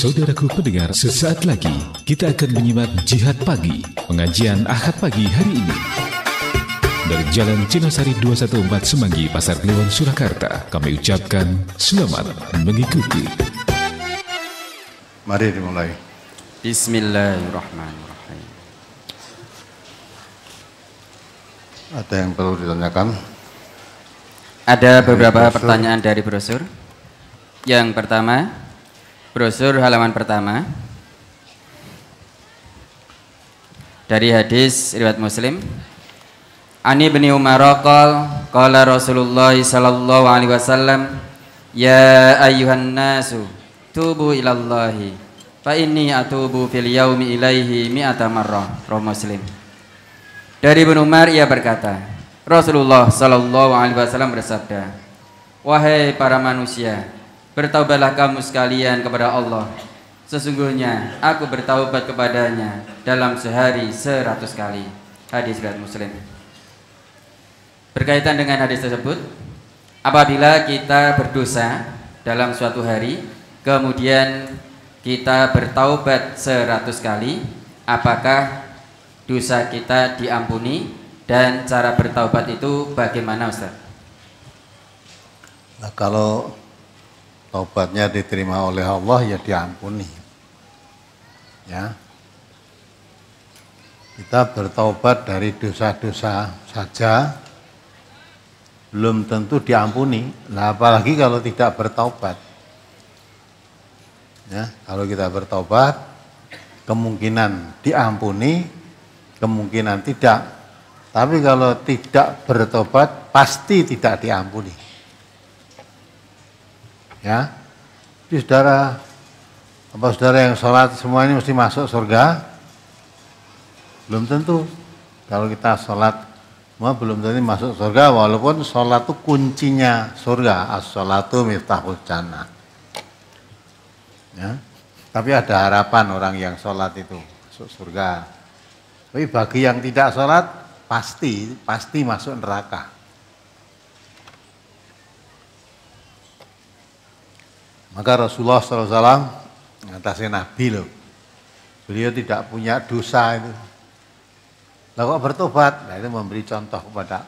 Saudaraku pendengar, sesaat lagi kita akan menyimak Jihad Pagi, pengajian Ahad Pagi hari ini. Dari Jalan Cinasari 214 Semanggi, Pasar Kliwon, Surakarta, kami ucapkan selamat mengikuti. Mari dimulai. Bismillahirrahmanirrahim. Ada yang perlu ditanyakan? Ada beberapa pertanyaan dari brosur. Yang pertama, Brosur halaman pertama dari hadis riwayat Muslim. Ani bin Umar qol qala Rasulullah sallallahu alaihi wasallam ya ayuhan nasu tubu ilallahi fa inni atubu fil yaumi ilaihi mi'ata marrah. Roh Muslim. Dari Ibnu Umar ia berkata, Rasulullah sallallahu alaihi wasallam bersabda, "Wahai para manusia, Bertaubatlah kamu sekalian kepada Allah Sesungguhnya aku bertaubat kepadanya dalam sehari seratus kali Hadis riwayat muslim Berkaitan dengan hadis tersebut Apabila kita berdosa dalam suatu hari Kemudian kita bertaubat seratus kali Apakah dosa kita diampuni Dan cara bertaubat itu bagaimana Ustaz? Nah, kalau taubatnya diterima oleh Allah ya diampuni. Ya. Kita bertaubat dari dosa-dosa saja belum tentu diampuni. Nah, apalagi kalau tidak bertaubat. Ya, kalau kita bertaubat kemungkinan diampuni, kemungkinan tidak. Tapi kalau tidak bertobat pasti tidak diampuni ya. Jadi saudara, apa saudara yang sholat semua ini mesti masuk surga? Belum tentu. Kalau kita sholat semua belum tentu masuk surga, walaupun sholat itu kuncinya surga. As-sholatu miftahul jannah. Ya. Tapi ada harapan orang yang sholat itu masuk surga. Tapi bagi yang tidak sholat, pasti, pasti masuk neraka. Maka Rasulullah SAW mengatasi Nabi loh. Beliau tidak punya dosa itu. lalu kok bertobat? Nah itu memberi contoh kepada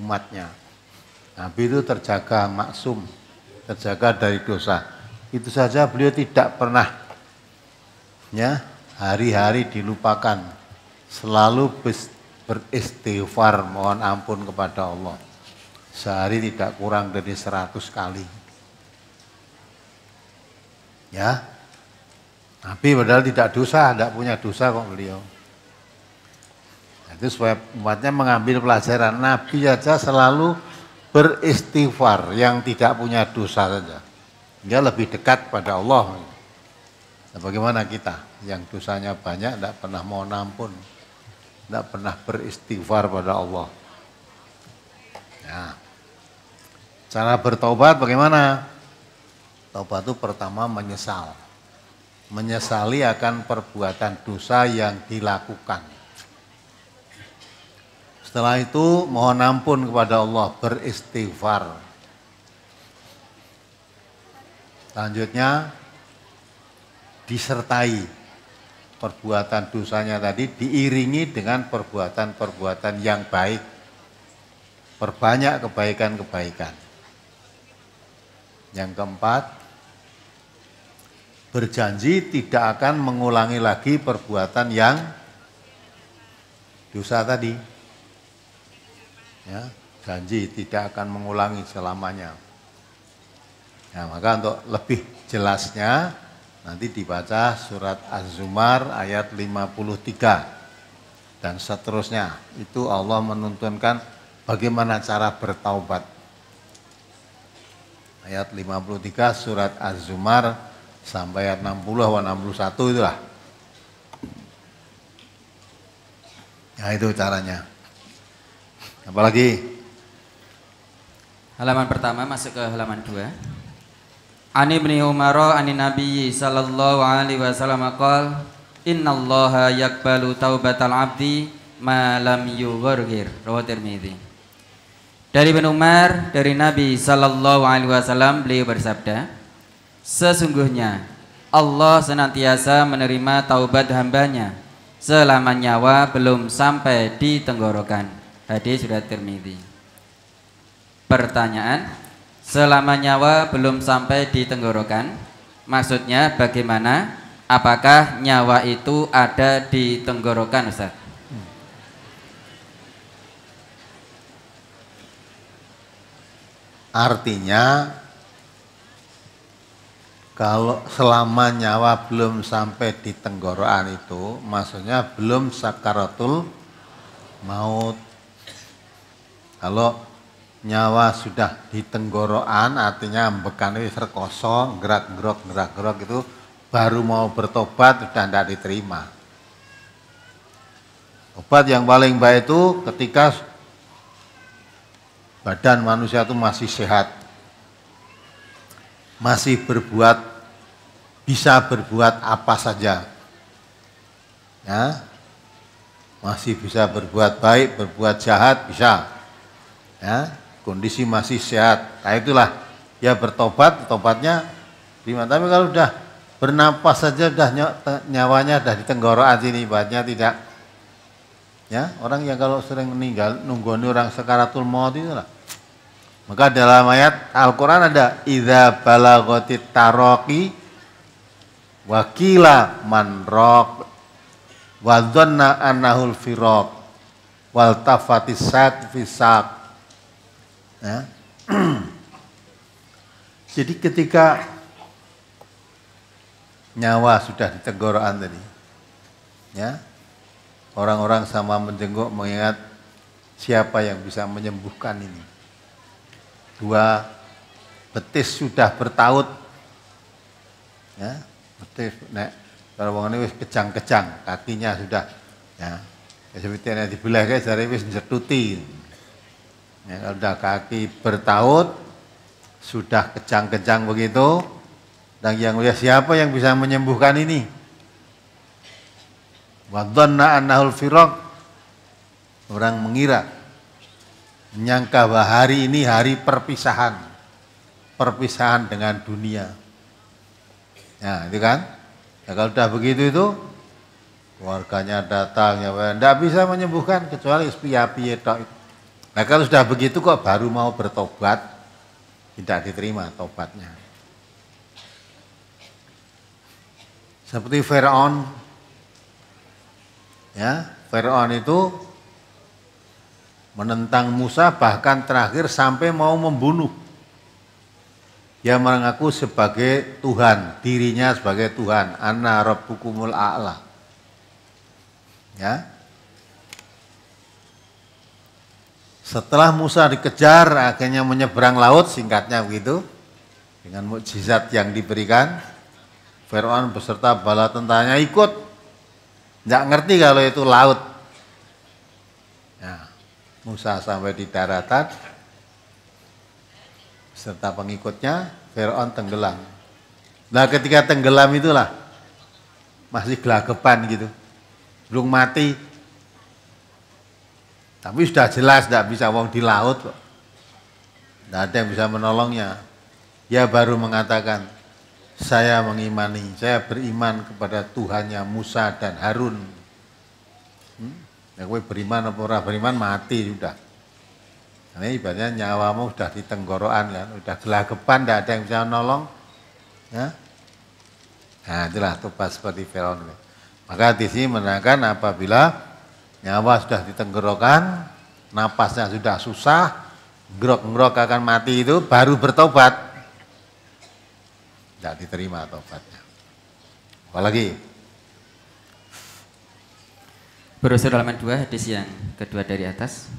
umatnya. Nabi itu terjaga maksum, terjaga dari dosa. Itu saja beliau tidak pernah ya hari-hari dilupakan. Selalu beristighfar mohon ampun kepada Allah. Sehari tidak kurang dari seratus kali. Ya. Nabi padahal tidak dosa, tidak punya dosa kok beliau. Itu supaya umatnya mengambil pelajaran. Nabi saja selalu beristighfar yang tidak punya dosa saja. Dia lebih dekat pada Allah. Nah, bagaimana kita yang dosanya banyak tidak pernah mau ampun, tidak pernah beristighfar pada Allah. Ya. Cara bertobat bagaimana? Taubat itu pertama menyesal. Menyesali akan perbuatan dosa yang dilakukan. Setelah itu mohon ampun kepada Allah, beristighfar. Selanjutnya disertai perbuatan dosanya tadi diiringi dengan perbuatan-perbuatan yang baik. Perbanyak kebaikan-kebaikan. Yang keempat, berjanji tidak akan mengulangi lagi perbuatan yang dosa tadi. Ya, janji tidak akan mengulangi selamanya. Ya, maka untuk lebih jelasnya nanti dibaca surat Az-Zumar ayat 53 dan seterusnya. Itu Allah menuntunkan bagaimana cara bertaubat. Ayat 53 surat Az-Zumar sampai ayat 60 atau 61 itulah. Nah itu caranya. Apalagi? Halaman pertama masuk ke halaman dua. Ani bni Umar ani Nabi sallallahu alaihi wasallam qol innallaha yaqbalu taubatal abdi ma lam Rawatir Rawahu Tirmizi. Dari Ibnu Umar dari Nabi sallallahu alaihi wasallam beliau bersabda, Sesungguhnya Allah senantiasa menerima taubat hambanya selama nyawa belum sampai di tenggorokan. Hadis sudah termiti. Pertanyaan, selama nyawa belum sampai di tenggorokan, maksudnya bagaimana? Apakah nyawa itu ada di tenggorokan, Ustaz? Artinya kalau selama nyawa belum sampai di tenggorokan itu, maksudnya belum sakaratul maut. Kalau nyawa sudah di tenggorokan, artinya ambekan itu terkosong, gerak-gerok, gerak-gerok itu baru mau bertobat sudah tidak diterima. Obat yang paling baik itu ketika badan manusia itu masih sehat masih berbuat bisa berbuat apa saja. Ya. Masih bisa berbuat baik, berbuat jahat bisa. Ya, kondisi masih sehat. Nah itulah ya bertobat, tobatnya lima, Tapi kalau sudah bernapas saja sudah nyawanya sudah di tenggorokan ini, ibaratnya tidak ya orang yang kalau sering meninggal nunggu orang sekaratul maut itu lah maka dalam ayat Al-Quran ada Iza balagotit taroki Wakila manrok Wadzonna anahul firok Wal tafatisat fisak ya. Jadi ketika nyawa sudah di tadi. Ya. Orang-orang sama menjenguk mengingat siapa yang bisa menyembuhkan ini dua betis sudah bertaut ya betis nek kalau wis kejang-kejang kakinya sudah ya, ya seperti yang dibelah guys dari wis jertuti ya kalau sudah kaki bertaut sudah kejang-kejang begitu dan yang mulia siapa yang bisa menyembuhkan ini wa annahul firaq orang mengira menyangka bahwa hari ini hari perpisahan, perpisahan dengan dunia. Nah, itu kan? Ya, kalau sudah begitu itu keluarganya datang ya, tidak bisa menyembuhkan kecuali piye ya, itu. Nah, kalau sudah begitu kok baru mau bertobat tidak diterima tobatnya. Seperti Firaun ya, Firaun itu menentang Musa bahkan terakhir sampai mau membunuh. yang mengaku sebagai Tuhan, dirinya sebagai Tuhan, anna rabbukumul a'la. Ya. Setelah Musa dikejar akhirnya menyeberang laut singkatnya begitu dengan mukjizat yang diberikan Firaun beserta bala tentaranya ikut. Enggak ngerti kalau itu laut Musa sampai di daratan serta pengikutnya Fir'aun tenggelam. Nah ketika tenggelam itulah masih gelagapan gitu. Belum mati. Tapi sudah jelas tidak bisa wong di laut kok. Tidak ada yang bisa menolongnya. Dia baru mengatakan, saya mengimani, saya beriman kepada Tuhannya Musa dan Harun Nah, ya gue beriman apa orang beriman mati sudah. Ini ibaratnya nyawamu sudah di tenggorokan kan, sudah gelagapan, tidak ada yang bisa nolong. Ya? Nah itulah tobat seperti Firaun. Maka di sini menerangkan apabila nyawa sudah di tenggorokan, napasnya sudah susah, grok-grok akan mati itu baru bertobat. Tidak diterima tobatnya. Apalagi Berusul halaman 2 hadis yang kedua dari atas.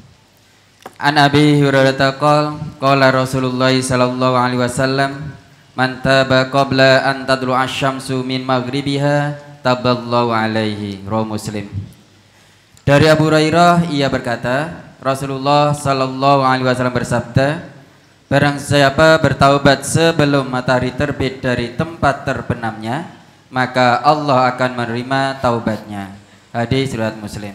An Abi Hurairah taqol qala Rasulullah sallallahu alaihi wasallam man taba qabla an tadlu asy-syamsu min maghribiha taballahu alaihi Ra Muslim. Dari Abu Hurairah ia berkata, Rasulullah sallallahu alaihi wasallam bersabda, Barang siapa bertaubat sebelum matahari terbit dari tempat terbenamnya, maka Allah akan menerima taubatnya. Hadis riwayat Muslim.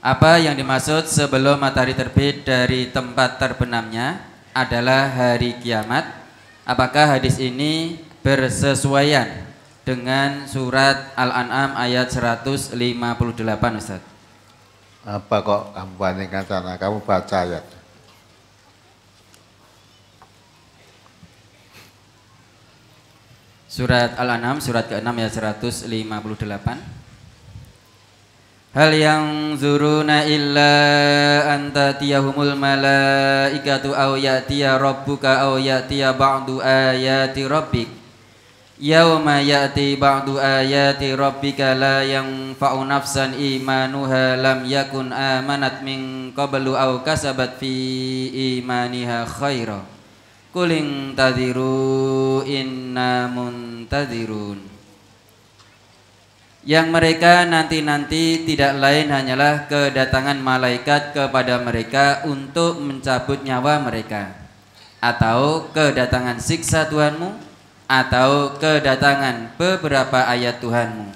Apa yang dimaksud sebelum matahari terbit dari tempat terbenamnya adalah hari kiamat. Apakah hadis ini bersesuaian dengan surat Al-An'am ayat 158 Ustaz? Apa kok kamu bandingkan sana? Kamu baca ayat. Surat Al-An'am surat ke-6 ya 158. Hal yang zuruna illa anta tiyahumul malaikatu aw ya'tiya rabbuka aw ya'tiya ba'du ayati rabbik Yauma ya'ti ba'du ayati rabbika la yang fa'u nafsan imanuha lam yakun amanat min qablu aw kasabat fi imaniha khaira Kuling tadiru inna muntadirun yang mereka nanti-nanti tidak lain hanyalah kedatangan malaikat kepada mereka untuk mencabut nyawa mereka atau kedatangan siksa Tuhanmu atau kedatangan beberapa ayat Tuhanmu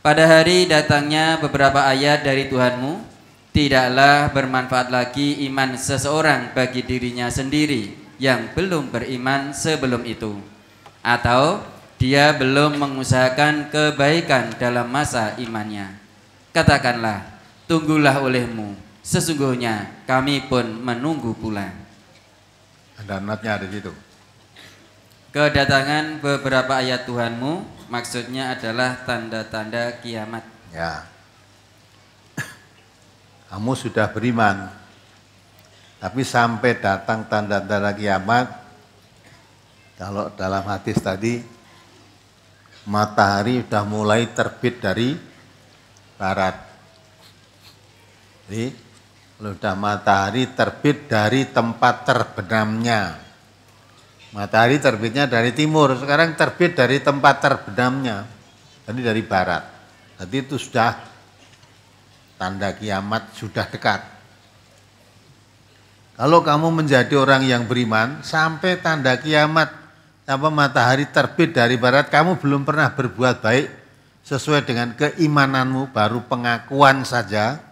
pada hari datangnya beberapa ayat dari Tuhanmu tidaklah bermanfaat lagi iman seseorang bagi dirinya sendiri yang belum beriman sebelum itu atau dia belum mengusahakan kebaikan dalam masa imannya. Katakanlah, tunggulah olehmu, sesungguhnya kami pun menunggu pula. Ada notnya ada gitu. Kedatangan beberapa ayat Tuhanmu maksudnya adalah tanda-tanda kiamat. Ya. Kamu sudah beriman, tapi sampai datang tanda-tanda kiamat, kalau dalam hadis tadi, matahari sudah mulai terbit dari barat. Jadi, sudah matahari terbit dari tempat terbenamnya. Matahari terbitnya dari timur, sekarang terbit dari tempat terbenamnya. Jadi dari barat. Jadi itu sudah tanda kiamat sudah dekat. Kalau kamu menjadi orang yang beriman sampai tanda kiamat apa matahari terbit dari barat kamu belum pernah berbuat baik sesuai dengan keimananmu baru pengakuan saja.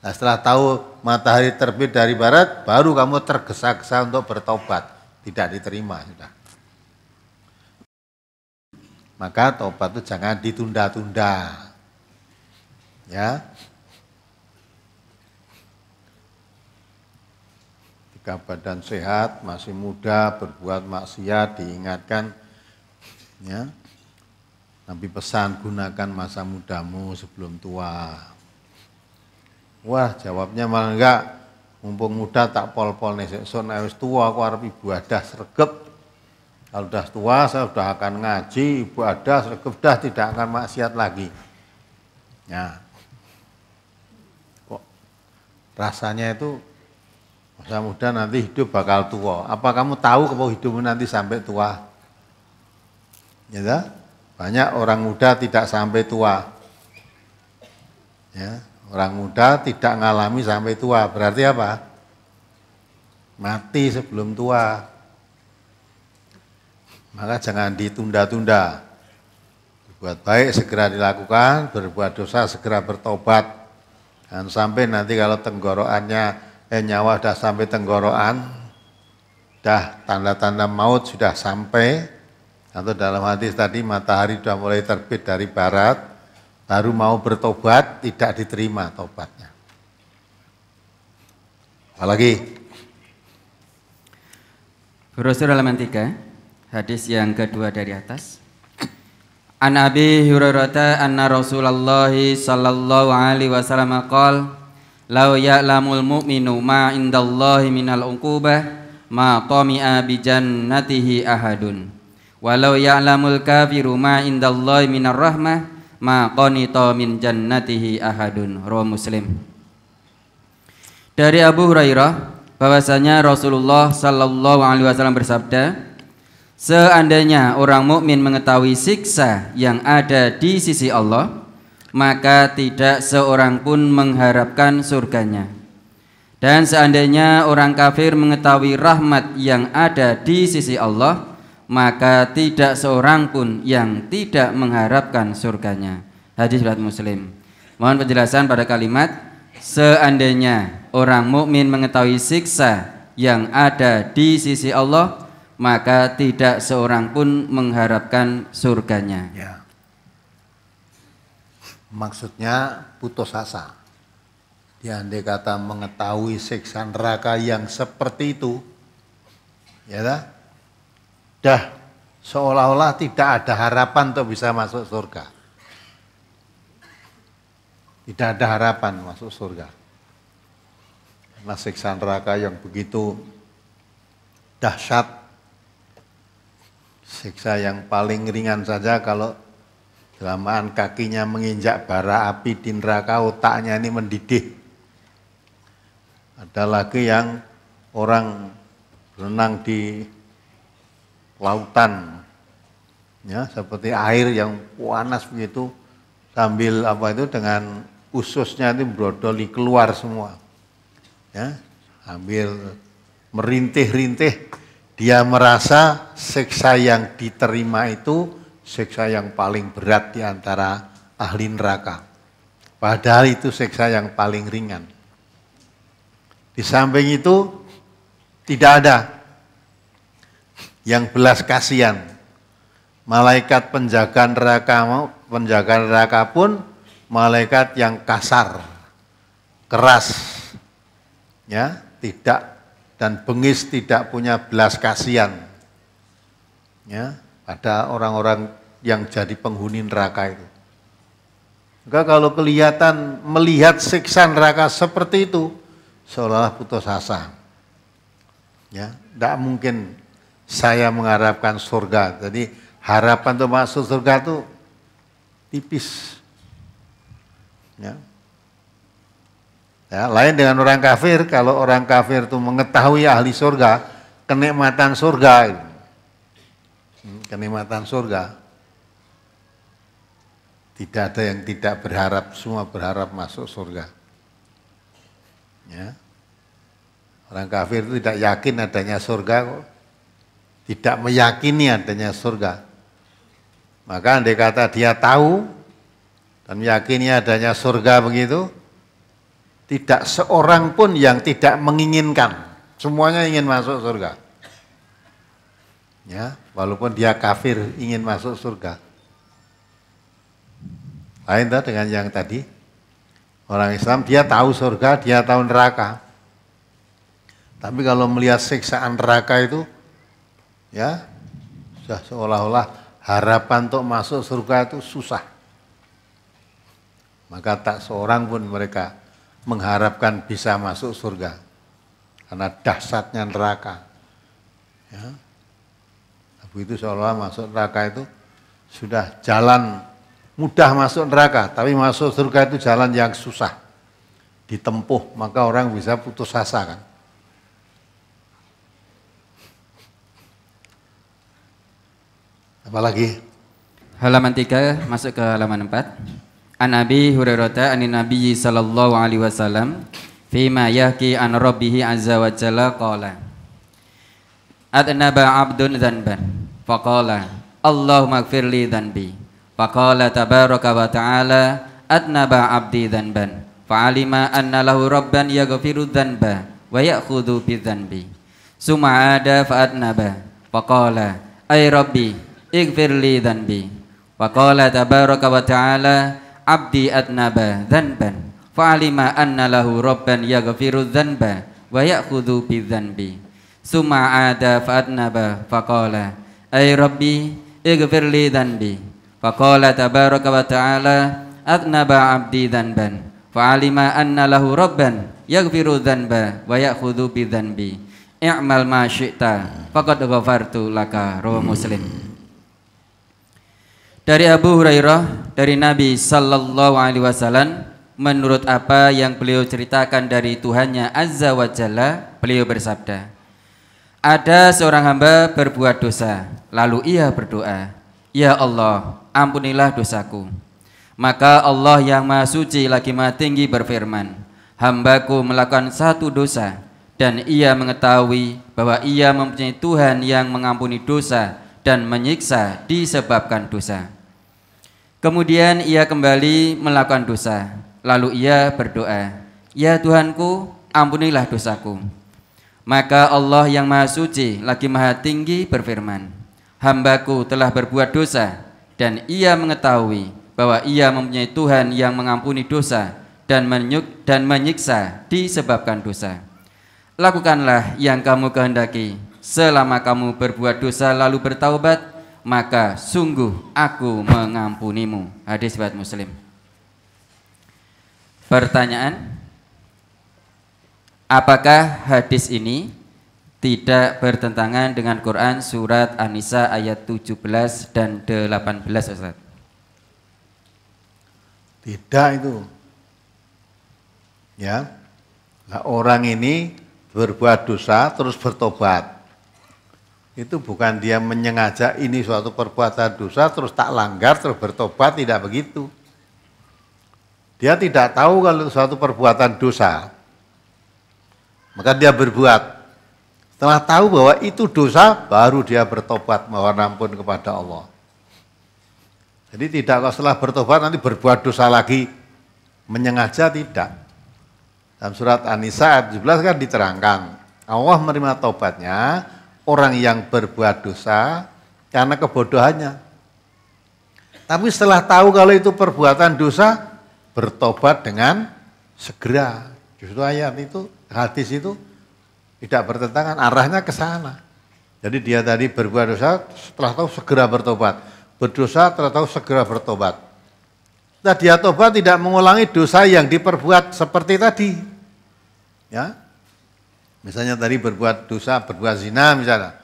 Nah, setelah tahu matahari terbit dari barat baru kamu tergesa-gesa untuk bertobat tidak diterima sudah. Maka tobat itu jangan ditunda-tunda. Ya, jika badan sehat, masih muda, berbuat maksiat, diingatkan, ya, Nabi pesan gunakan masa mudamu sebelum tua. Wah jawabnya malah enggak, mumpung muda tak pol-pol nih, so tua aku harap ada sergep. Kalau sudah tua saya sudah akan ngaji, ibu ada sergep dah tidak akan maksiat lagi. Ya, kok rasanya itu mudah-mudahan nanti hidup bakal tua. Apa kamu tahu kalau hidupmu nanti sampai tua? Ya, banyak orang muda tidak sampai tua. Ya, orang muda tidak ngalami sampai tua. Berarti apa? Mati sebelum tua. Maka jangan ditunda-tunda. Buat baik segera dilakukan, berbuat dosa segera bertobat. Dan sampai nanti kalau tenggorokannya eh, nyawa sudah sampai tenggorokan, dah tanda-tanda maut sudah sampai, atau dalam hadis tadi matahari sudah mulai terbit dari barat, baru mau bertobat tidak diterima tobatnya. Apalagi? Brosur halaman 3, hadis yang kedua dari atas. An Abi Hurairah anna Rasulullah sallallahu alaihi wasallam qala Lau ya'lamul mu'minu ma indallahi minal uqubah ma tami'a bi jannatihi ahadun. Walau ya'lamul kafiru ma indallahi minar rahmah ma qanita min jannatihi ahadun. Rawi Muslim. Dari Abu Hurairah bahwasanya Rasulullah sallallahu alaihi wasallam bersabda, "Seandainya orang mukmin mengetahui siksa yang ada di sisi Allah, maka tidak seorang pun mengharapkan surganya. Dan seandainya orang kafir mengetahui rahmat yang ada di sisi Allah, maka tidak seorang pun yang tidak mengharapkan surganya. Hadis riwayat Muslim. Mohon penjelasan pada kalimat seandainya orang mukmin mengetahui siksa yang ada di sisi Allah, maka tidak seorang pun mengharapkan surganya. Ya maksudnya putus asa. Dia andai kata mengetahui siksa neraka yang seperti itu, ya dah, dah seolah-olah tidak ada harapan untuk bisa masuk surga. Tidak ada harapan masuk surga. Karena siksa neraka yang begitu dahsyat, siksa yang paling ringan saja kalau Kelamaan kakinya menginjak bara api di neraka, otaknya ini mendidih. Ada lagi yang orang berenang di lautan, ya seperti air yang panas begitu, sambil apa itu dengan ususnya itu brodoli keluar semua, ya sambil merintih-rintih, dia merasa siksa yang diterima itu Seksa yang paling berat di antara ahli neraka. Padahal itu seksa yang paling ringan. Di samping itu tidak ada yang belas kasihan. Malaikat penjaga neraka penjaga neraka pun malaikat yang kasar, keras, ya tidak dan bengis tidak punya belas kasihan. Ya, ada orang-orang yang jadi penghuni neraka itu. Maka kalau kelihatan melihat siksa neraka seperti itu, seolah-olah putus asa. Ya, tidak mungkin saya mengharapkan surga. Jadi harapan untuk masuk surga itu tipis. Ya. ya. lain dengan orang kafir, kalau orang kafir itu mengetahui ahli surga, kenikmatan surga, kenikmatan surga. Tidak ada yang tidak berharap, semua berharap masuk surga. Ya. Orang kafir itu tidak yakin adanya surga kok. Tidak meyakini adanya surga. Maka andai kata dia tahu dan meyakini adanya surga begitu, tidak seorang pun yang tidak menginginkan. Semuanya ingin masuk surga. Ya, walaupun dia kafir ingin masuk surga. Lain tak dengan yang tadi. Orang Islam dia tahu surga, dia tahu neraka. Tapi kalau melihat siksaan neraka itu ya sudah seolah-olah harapan untuk masuk surga itu susah. Maka tak seorang pun mereka mengharapkan bisa masuk surga karena dahsyatnya neraka. Ya itu seolah masuk neraka itu sudah jalan mudah masuk neraka, tapi masuk surga itu jalan yang susah ditempuh, maka orang bisa putus asa kan. Apalagi? Halaman 3 masuk ke halaman 4. An Abi Hurairah anin Nabi sallallahu alaihi wasallam fima ma yahki an rabbih azza wa jalla qala Adnaba abdun dzanban فقال اللهم اغفر لي ذنبي فقال تبارك وتعالى أذنب عبدي ذنبا فعلم أن له ربا يغفر الذنب ويأخذ بالذنب ثم عاد فأذنب فقال أي ربي اغفر لي ذنبي وقال تبارك وتعالى عبدي أذنب ذنبا فعلم أن له ربا يغفر الذنب ويأخذ بالذنب ثم عاد فأذنب فقال ay rabbi ighfirli dhanbi qala tabaraka wa ta'ala adnaba 'abdi dhanban alima anna lahu rabban yaghfiru dhanba wa ya'khudhu bi dhanbi i'mal ma syi'ta faqad ghafartu laka rawu muslim dari Abu Hurairah dari Nabi sallallahu alaihi wasallam menurut apa yang beliau ceritakan dari Tuhannya azza wa jalla beliau bersabda ada seorang hamba berbuat dosa, lalu ia berdoa, "Ya Allah, ampunilah dosaku." Maka Allah yang Maha Suci lagi Maha Tinggi berfirman, "Hambaku melakukan satu dosa, dan ia mengetahui bahwa ia mempunyai Tuhan yang mengampuni dosa dan menyiksa disebabkan dosa." Kemudian ia kembali melakukan dosa, lalu ia berdoa, "Ya Tuhanku, ampunilah dosaku." Maka Allah yang maha suci lagi maha tinggi berfirman Hambaku telah berbuat dosa dan ia mengetahui bahwa ia mempunyai Tuhan yang mengampuni dosa dan, menyuk, dan menyiksa disebabkan dosa Lakukanlah yang kamu kehendaki Selama kamu berbuat dosa lalu bertaubat Maka sungguh aku mengampunimu Hadis buat muslim Pertanyaan Apakah hadis ini tidak bertentangan dengan Quran surat An-Nisa ayat 17 dan 18 Ustaz? Tidak itu. Ya. Nah, orang ini berbuat dosa terus bertobat. Itu bukan dia menyengaja ini suatu perbuatan dosa terus tak langgar terus bertobat tidak begitu. Dia tidak tahu kalau suatu perbuatan dosa maka dia berbuat. Setelah tahu bahwa itu dosa, baru dia bertobat mohon ampun kepada Allah. Jadi tidak setelah bertobat nanti berbuat dosa lagi, menyengaja tidak. Dalam surat An-Nisa 17 kan diterangkan, Allah menerima tobatnya orang yang berbuat dosa karena kebodohannya. Tapi setelah tahu kalau itu perbuatan dosa, bertobat dengan segera. Justru ayat itu hadis itu tidak bertentangan, arahnya ke sana. Jadi dia tadi berbuat dosa, setelah tahu segera bertobat. Berdosa, setelah tahu segera bertobat. Nah dia tobat tidak mengulangi dosa yang diperbuat seperti tadi. Ya, Misalnya tadi berbuat dosa, berbuat zina misalnya.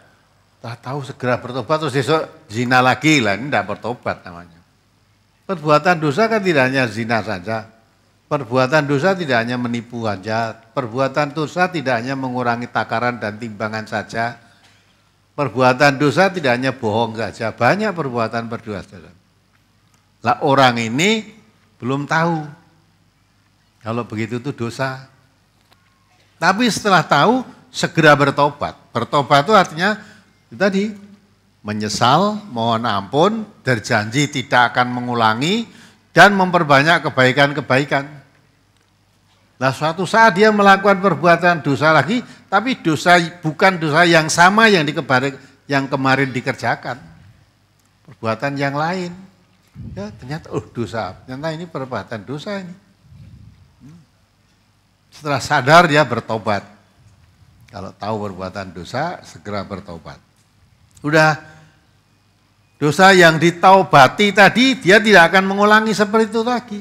Tak tahu segera bertobat terus besok zina lagi lah, ini tidak bertobat namanya. Perbuatan dosa kan tidak hanya zina saja. Perbuatan dosa tidak hanya menipu saja, perbuatan dosa tidak hanya mengurangi takaran dan timbangan saja, perbuatan dosa tidak hanya bohong saja, banyak perbuatan berdosa. Lah orang ini belum tahu kalau begitu itu dosa. Tapi setelah tahu segera bertobat. Bertobat itu artinya itu tadi menyesal, mohon ampun, berjanji tidak akan mengulangi dan memperbanyak kebaikan-kebaikan. Nah suatu saat dia melakukan perbuatan dosa lagi, tapi dosa bukan dosa yang sama yang dikebari, yang kemarin dikerjakan. Perbuatan yang lain. Ya ternyata oh dosa, ternyata ini perbuatan dosa ini. Hmm. Setelah sadar dia bertobat. Kalau tahu perbuatan dosa, segera bertobat. Udah dosa yang ditaubati tadi dia tidak akan mengulangi seperti itu lagi.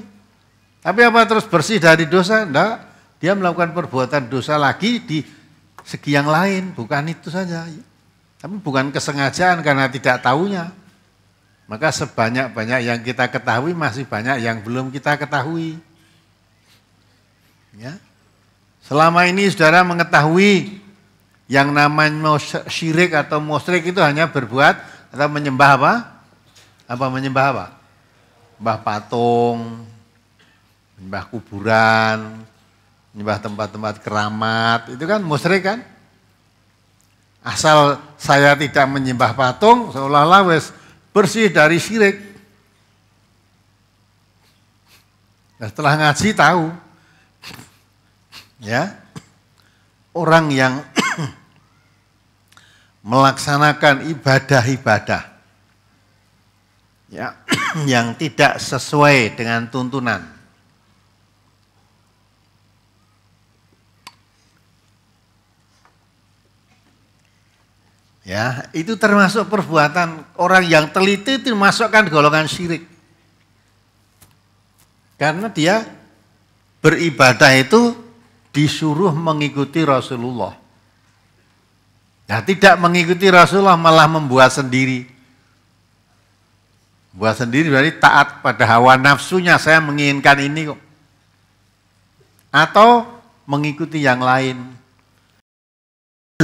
Tapi apa terus bersih dari dosa? Enggak. Dia melakukan perbuatan dosa lagi di segi yang lain, bukan itu saja. Tapi bukan kesengajaan karena tidak tahunya. Maka sebanyak-banyak yang kita ketahui masih banyak yang belum kita ketahui. Ya. Selama ini saudara mengetahui yang namanya syirik atau musyrik itu hanya berbuat atau menyembah apa? Apa menyembah apa? Mbah patung, Nyembah kuburan, nyembah tempat-tempat keramat, itu kan musyrik kan? Asal saya tidak menyembah patung, seolah-olah bersih dari syirik. Nah, setelah ngaji tahu, ya orang yang melaksanakan ibadah-ibadah ya yang tidak sesuai dengan tuntunan Ya, itu termasuk perbuatan orang yang teliti itu masukkan golongan syirik. Karena dia beribadah itu disuruh mengikuti Rasulullah. Nah, tidak mengikuti Rasulullah malah membuat sendiri. Buat sendiri berarti taat pada hawa nafsunya, saya menginginkan ini kok. Atau mengikuti yang lain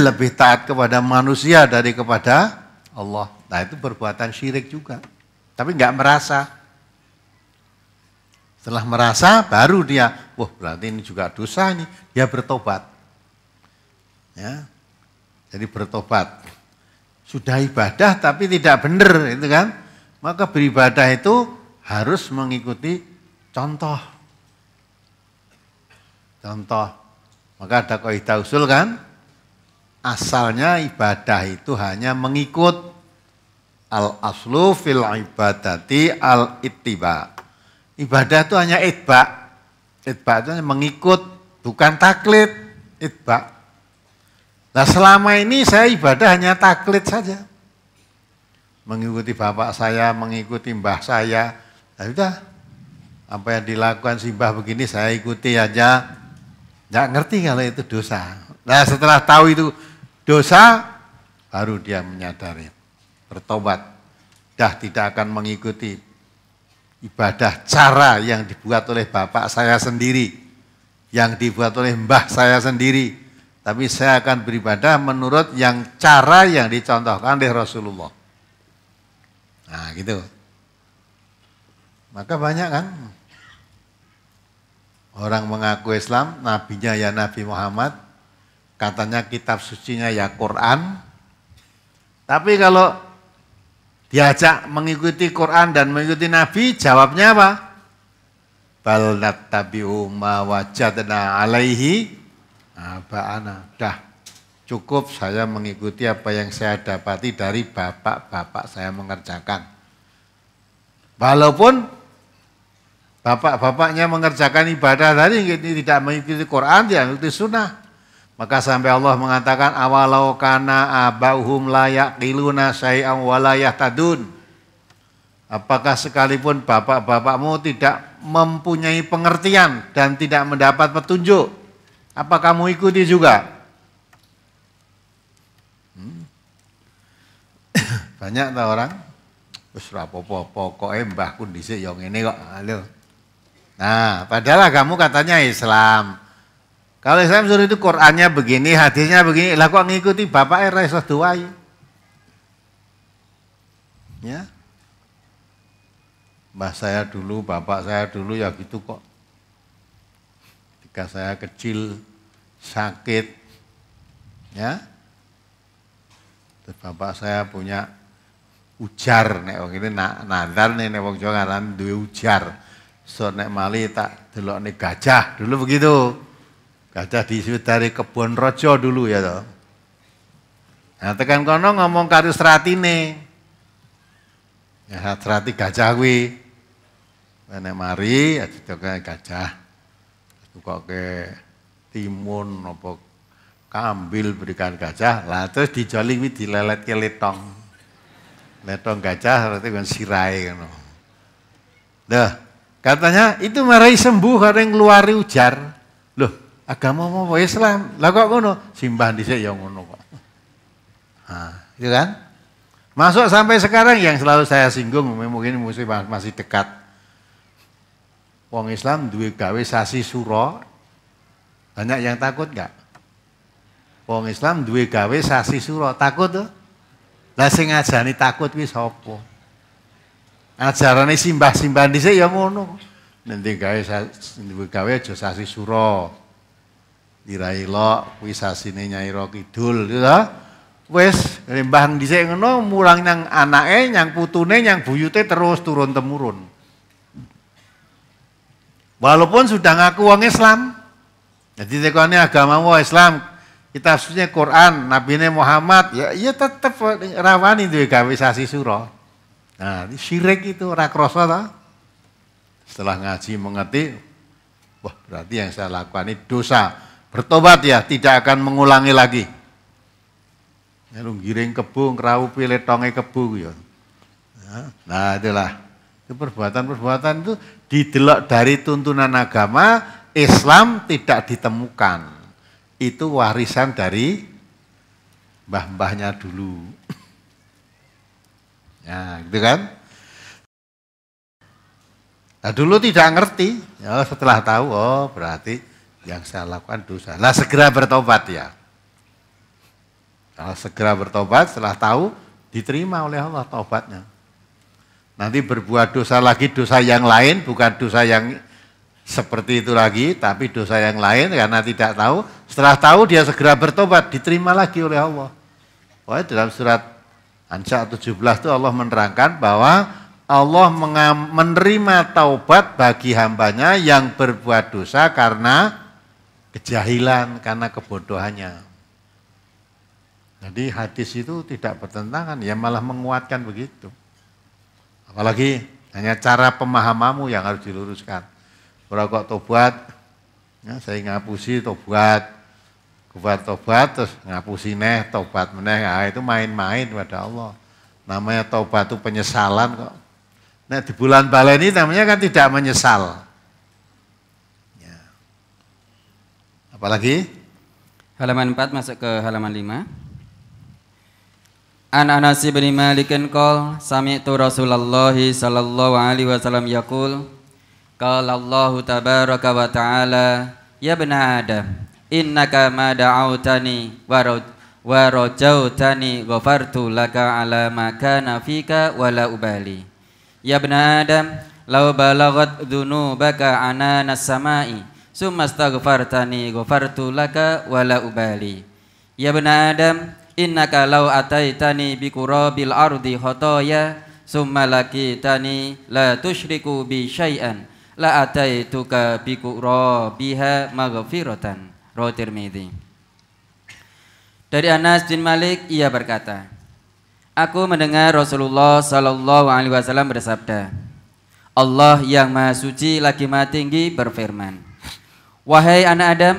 lebih taat kepada manusia dari kepada Allah. Nah itu perbuatan syirik juga. Tapi nggak merasa. Setelah merasa baru dia, wah berarti ini juga dosa ini. Dia bertobat. Ya. Jadi bertobat. Sudah ibadah tapi tidak benar itu kan. Maka beribadah itu harus mengikuti contoh. Contoh. Maka ada kaidah usul kan, asalnya ibadah itu hanya mengikut al aslu fil ibadati al ittiba. Ibadah itu hanya itba. Itba itu hanya mengikut, bukan taklid. Itba. Nah selama ini saya ibadah hanya taklid saja. Mengikuti bapak saya, mengikuti mbah saya. Nah sudah, apa yang dilakukan si begini saya ikuti aja. Nggak ngerti kalau itu dosa. Nah setelah tahu itu dosa, baru dia menyadari, bertobat. Dah tidak akan mengikuti ibadah cara yang dibuat oleh bapak saya sendiri, yang dibuat oleh mbah saya sendiri, tapi saya akan beribadah menurut yang cara yang dicontohkan oleh Rasulullah. Nah, gitu. Maka banyak kan orang mengaku Islam, nabinya ya Nabi Muhammad, katanya kitab sucinya ya Quran. Tapi kalau diajak mengikuti Quran dan mengikuti Nabi, jawabnya apa? Bal nattabi'u ma wajadna alaihi aba'ana. Dah, cukup saya mengikuti apa yang saya dapati dari bapak-bapak saya mengerjakan. Walaupun bapak-bapaknya mengerjakan ibadah tadi ini tidak mengikuti Quran, tidak mengikuti sunnah. Maka sampai Allah mengatakan awalau kana abauhum layak diluna syai'an walayah tadun. Apakah sekalipun bapak-bapakmu tidak mempunyai pengertian dan tidak mendapat petunjuk, apa kamu ikuti juga? Hmm. Banyak tau orang, wis popo pokoke mbahku dhisik yang ini kok. Halo. Nah, padahal kamu katanya Islam kalau Islam suruh itu Qurannya begini, hadisnya begini, lah kok ngikuti bapaknya Raisa Duwai. Ya. Mbah saya dulu, bapak saya dulu ya gitu kok. Ketika saya kecil, sakit, ya. Terus bapak saya punya ujar, nek wong ini nak nadar nih, nek wong jangan dua ujar. So nek mali tak delok nih gajah, dulu begitu. Gajah ya, dari kebun rojo dulu ya toh. Nah tekan kono ngomong serati nih. Ya serati gajah kuwi. Nenek mari ya, dicoke gajah. ke timun apa kambil berikan gajah, lah terus dijolimi dilelet ke letong. Letong gajah berarti kan sirai kan. Dah katanya itu marai sembuh karena keluar ujar. Loh, agama apa Islam lah kok ngono simbah dhisik ya ngono kok nah, itu iya kan masuk sampai sekarang yang selalu saya singgung mungkin musuh masih dekat wong Islam dua gawe sasi suro banyak yang takut nggak wong Islam dua gawe sasi suro takut tuh lah sing ngajani takut hopo sapa ajarane simbah-simbah di dhisik ya ngono nanti gawe gawe aja sasi suro dirai lo kuwi sasine Nyai Ro Kidul gitu wis rembang dhisik ngono murang nang anake nyang putune nyang buyute terus turun temurun walaupun sudah ngaku wong Islam jadi tekone agama wong Islam kita tafsirnya Quran Nabi Muhammad ya iya tetep rawani duwe gawe sasi sura nah syirik itu ora krasa setelah ngaji mengerti wah berarti yang saya lakukan ini dosa Bertobat ya, tidak akan mengulangi lagi. Ya, lu giring kebu, kerau pilih tonge kebu. Ya. Nah itulah, itu perbuatan-perbuatan itu didelok dari tuntunan agama, Islam tidak ditemukan. Itu warisan dari mbah-mbahnya dulu. Ya, gitu kan? Nah, dulu tidak ngerti, ya, setelah tahu, oh berarti yang saya lakukan dosa. Lah segera bertobat ya. Kalau segera bertobat setelah tahu diterima oleh Allah taubatnya. Nanti berbuat dosa lagi dosa yang lain bukan dosa yang seperti itu lagi tapi dosa yang lain karena tidak tahu. Setelah tahu dia segera bertobat diterima lagi oleh Allah. Wah oh, dalam surat Anca 17 itu Allah menerangkan bahwa Allah menerima taubat bagi hambanya yang berbuat dosa karena kejahilan karena kebodohannya. Jadi hadis itu tidak bertentangan, ya malah menguatkan begitu. Apalagi hanya cara pemahamamu yang harus diluruskan. Berokok tobat, ya, saya ngapusi tobat, kubat tobat terus ngapusi neh tobat meneh, nah, itu main-main pada Allah. Namanya tobat itu penyesalan kok. Nah di bulan ini namanya kan tidak menyesal. Apalagi? Halaman 4 masuk ke halaman 5. An Anas bin Malik qol sami'tu Rasulullah sallallahu alaihi wasallam yaqul qala Allah tabaraka wa ta'ala ya ibn Adam innaka ma da'awtani wa wa rajautani ghafartu laka ala ma kana fika wa la ubali ya ibn Adam law balaghat dhunubaka anana samai sumastaghfartani ghafartu laka wala ubali ya bani adam innaka law ataitani bi qurabil ardi khotoya summa lakitani la tusyriku bi syai'an la ataituka bi qurabiha maghfiratan rawi tirmizi dari Anas bin Malik ia berkata Aku mendengar Rasulullah sallallahu alaihi wasallam bersabda Allah yang maha suci lagi maha tinggi berfirman Wahai anak Adam,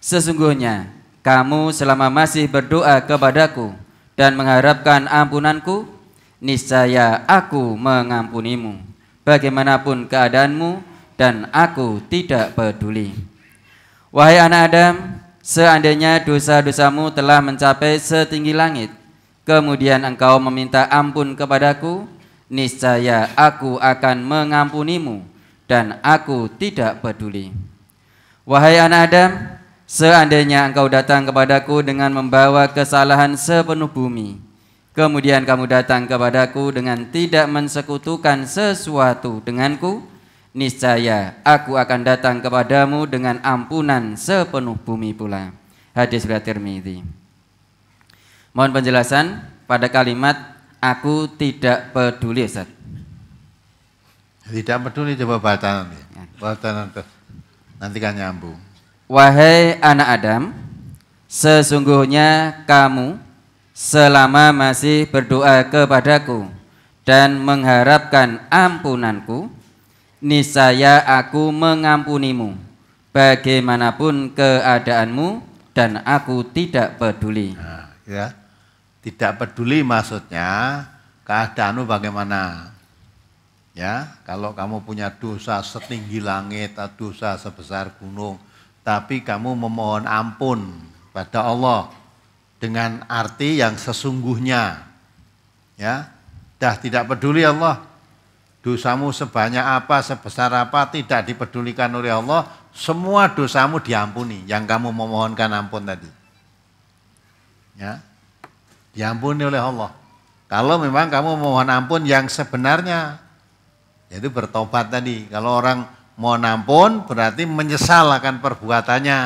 sesungguhnya kamu selama masih berdoa kepadaku dan mengharapkan ampunanku, niscaya aku mengampunimu. Bagaimanapun keadaanmu dan aku tidak peduli. Wahai anak Adam, seandainya dosa-dosamu telah mencapai setinggi langit, kemudian engkau meminta ampun kepadaku, niscaya aku akan mengampunimu dan aku tidak peduli. Wahai anak Adam, seandainya engkau datang kepadaku dengan membawa kesalahan sepenuh bumi, kemudian kamu datang kepadaku dengan tidak mensekutukan sesuatu denganku, niscaya aku akan datang kepadamu dengan ampunan sepenuh bumi pula. Hadis riwayat Tirmidzi. Mohon penjelasan pada kalimat aku tidak peduli Ustaz. Tidak peduli coba baca nanti. Ya. Baca Nanti kan nyambung. Wahai anak Adam, sesungguhnya kamu selama masih berdoa kepadaku dan mengharapkan ampunanku, niscaya aku mengampunimu bagaimanapun keadaanmu dan aku tidak peduli. Nah, ya. Tidak peduli maksudnya keadaanmu bagaimana? Ya, kalau kamu punya dosa setinggi langit atau dosa sebesar gunung, tapi kamu memohon ampun pada Allah dengan arti yang sesungguhnya. Ya, dah tidak peduli Allah dosamu sebanyak apa, sebesar apa tidak dipedulikan oleh Allah, semua dosamu diampuni yang kamu memohonkan ampun tadi. Ya. Diampuni oleh Allah. Kalau memang kamu memohon ampun yang sebenarnya, yaitu bertobat tadi. Kalau orang mau nampun berarti menyesal akan perbuatannya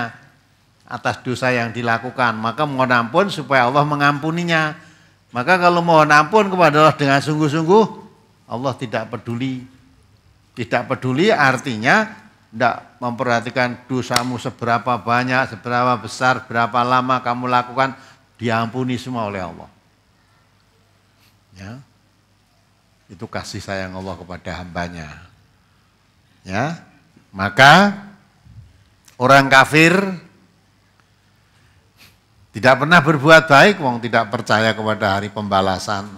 atas dosa yang dilakukan. Maka mau nampun supaya Allah mengampuninya. Maka kalau mau nampun kepada Allah dengan sungguh-sungguh, Allah tidak peduli. Tidak peduli artinya tidak memperhatikan dosamu seberapa banyak, seberapa besar, berapa lama kamu lakukan, diampuni semua oleh Allah. Ya. Itu kasih sayang Allah kepada hambanya. Ya, maka orang kafir tidak pernah berbuat baik, wong tidak percaya kepada hari pembalasan,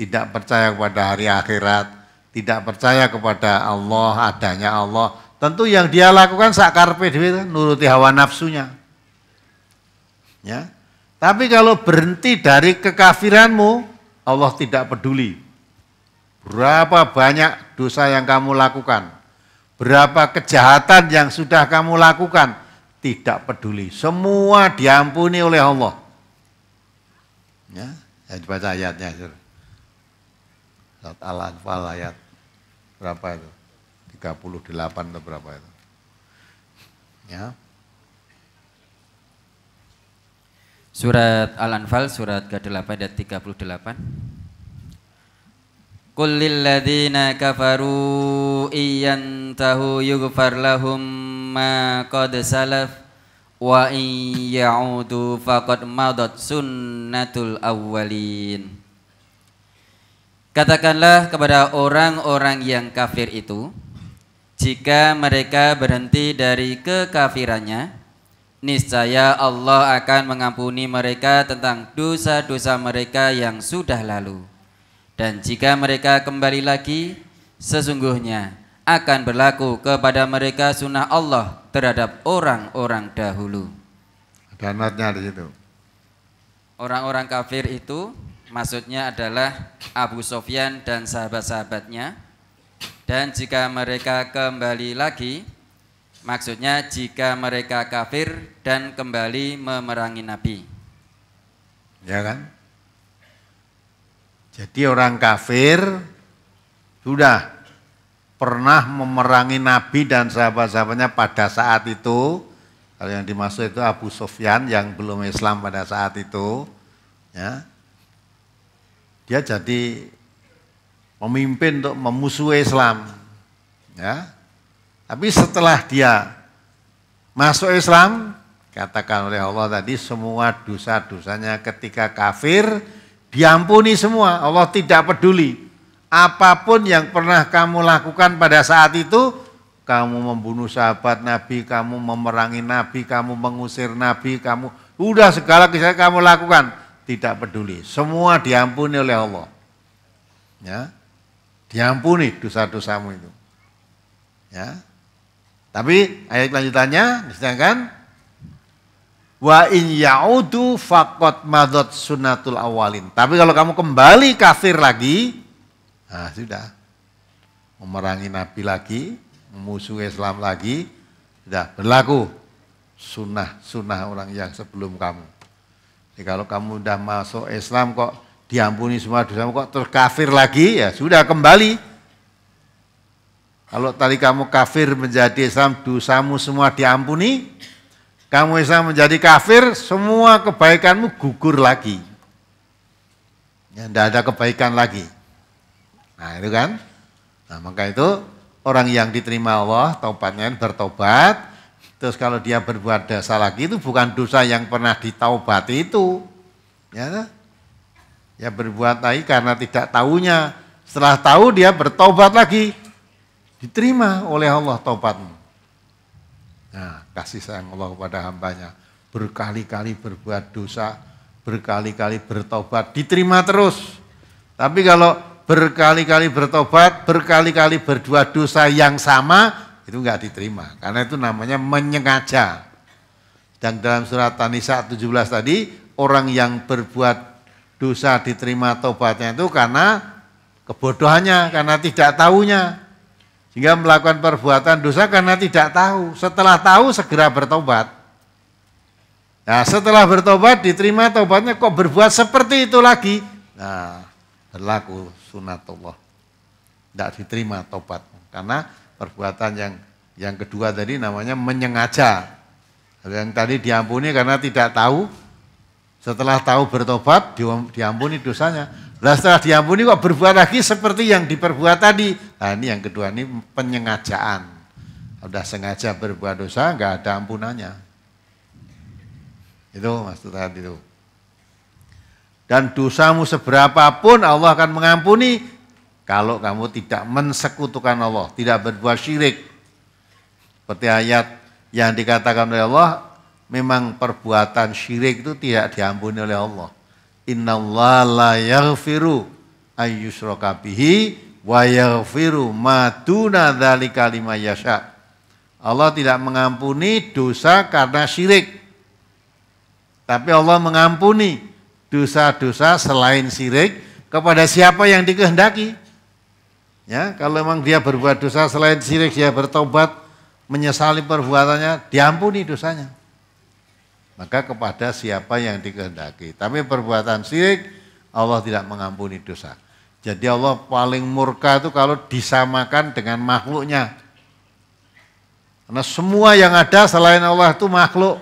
tidak percaya kepada hari akhirat, tidak percaya kepada Allah, adanya Allah. Tentu yang dia lakukan sakar PDW nuruti hawa nafsunya. Ya. Tapi kalau berhenti dari kekafiranmu, Allah tidak peduli. Berapa banyak dosa yang kamu lakukan? Berapa kejahatan yang sudah kamu lakukan? Tidak peduli. Semua diampuni oleh Allah. Ya, saya baca ayatnya. Surat Al-Anfal ayat berapa itu? 38 atau berapa itu? Ya. Surat Al-Anfal surat ke-8 ayat 38. قل للذين كفروا إن ينتهوا يغفر لهم ما قد سلف وإن يعودوا فقد مضت sunnatul awalin. Katakanlah kepada orang-orang yang kafir itu jika mereka berhenti dari kekafirannya niscaya Allah akan mengampuni mereka tentang dosa-dosa mereka yang sudah lalu dan jika mereka kembali lagi, sesungguhnya akan berlaku kepada mereka sunnah Allah terhadap orang-orang dahulu. Ada notnya Orang-orang kafir itu maksudnya adalah Abu Sofyan dan sahabat-sahabatnya. Dan jika mereka kembali lagi, maksudnya jika mereka kafir dan kembali memerangi Nabi. Ya kan? Jadi orang kafir sudah pernah memerangi Nabi dan sahabat-sahabatnya pada saat itu. Kalau yang dimaksud itu Abu Sofyan yang belum Islam pada saat itu. Ya. Dia jadi pemimpin untuk memusuhi Islam. Ya. Tapi setelah dia masuk Islam, katakan oleh Allah tadi semua dosa-dosanya ketika kafir Diampuni semua, Allah tidak peduli. Apapun yang pernah kamu lakukan pada saat itu, kamu membunuh sahabat Nabi, kamu memerangi Nabi, kamu mengusir Nabi, kamu udah segala kisah kamu lakukan, tidak peduli. Semua diampuni oleh Allah. Ya. Diampuni dosa-dosamu itu. Ya. Tapi ayat lanjutannya sedangkan Wa in ya'udu fakot madot sunatul awalin. Tapi kalau kamu kembali kafir lagi, nah sudah. Memerangi Nabi lagi, musuh Islam lagi, sudah berlaku sunnah-sunnah orang yang sebelum kamu. Jadi kalau kamu sudah masuk Islam kok diampuni semua dosamu kok terkafir lagi, ya sudah kembali. Kalau tadi kamu kafir menjadi Islam, dosamu semua diampuni, kamu bisa menjadi kafir, semua kebaikanmu gugur lagi. Ya, tidak ada kebaikan lagi. Nah itu kan. Nah maka itu orang yang diterima Allah, taubatnya bertobat, terus kalau dia berbuat dosa lagi itu bukan dosa yang pernah ditaubati itu. Ya, ya berbuat lagi karena tidak tahunya. Setelah tahu dia bertobat lagi, diterima oleh Allah taubatmu. Nah, kasih sayang Allah kepada hambanya. Berkali-kali berbuat dosa, berkali-kali bertobat, diterima terus. Tapi kalau berkali-kali bertobat, berkali-kali berbuat dosa yang sama, itu enggak diterima. Karena itu namanya menyengaja. Dan dalam surat Tanisa 17 tadi, orang yang berbuat dosa diterima tobatnya itu karena kebodohannya, karena tidak tahunya. Sehingga melakukan perbuatan dosa karena tidak tahu. Setelah tahu segera bertobat. Nah setelah bertobat diterima tobatnya kok berbuat seperti itu lagi. Nah berlaku sunatullah. Tidak diterima tobat. Karena perbuatan yang yang kedua tadi namanya menyengaja. Yang tadi diampuni karena tidak tahu. Setelah tahu bertobat diampuni dosanya. Nah, setelah diampuni kok berbuat lagi seperti yang diperbuat tadi. Nah, ini yang kedua ini penyengajaan. Sudah sengaja berbuat dosa nggak ada ampunannya. Itu maksud tadi itu. Dan dosamu seberapapun Allah akan mengampuni kalau kamu tidak mensekutukan Allah, tidak berbuat syirik. Seperti ayat yang dikatakan oleh Allah, memang perbuatan syirik itu tidak diampuni oleh Allah. Inna Allah la yaghfiru ayyusrokabihi wa yaghfiru ma duna dzalika liman yasha. Allah tidak mengampuni dosa karena syirik. Tapi Allah mengampuni dosa-dosa selain syirik kepada siapa yang dikehendaki. Ya, kalau memang dia berbuat dosa selain syirik dia bertobat menyesali perbuatannya, diampuni dosanya. Maka kepada siapa yang dikehendaki. Tapi perbuatan syirik Allah tidak mengampuni dosa. Jadi Allah paling murka itu kalau disamakan dengan makhluknya. Karena semua yang ada selain Allah itu makhluk.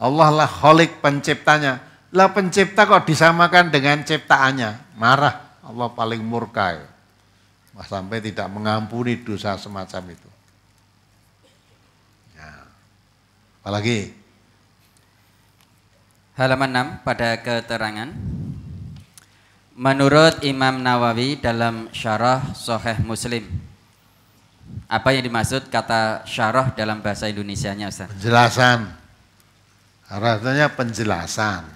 Allah lah kholik penciptanya. Lah pencipta kok disamakan dengan ciptaannya. Marah. Allah paling murka. Ya. Sampai tidak mengampuni dosa semacam itu. Ya. Apalagi? Halaman 6 pada keterangan. Menurut Imam Nawawi dalam syarah Soheh Muslim Apa yang dimaksud kata syarah dalam bahasa nya Ustaz? Penjelasan Artinya penjelasan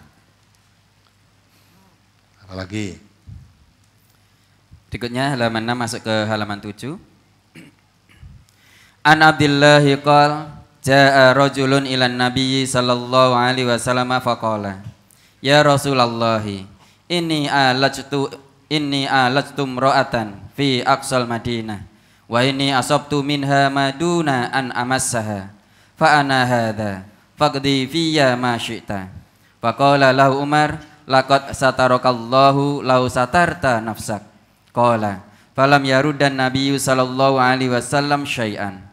Apalagi Berikutnya halaman 6 masuk ke halaman 7 An Abdullah qala Ja'a rajulun ilan nabiyyi sallallahu alaihi wasallam faqala Ya Rasulallahi Inni alajtu ini alajtu mra'atan fi aqsal Madinah wa ini asabtu minha maduna an amassaha fa ana hadha faqdi fiyya ma syi'ta fa lahu Umar laqad satarakallahu lau satarta nafsak qala falam yarudan nabiyyu sallallahu alaihi wasallam syai'an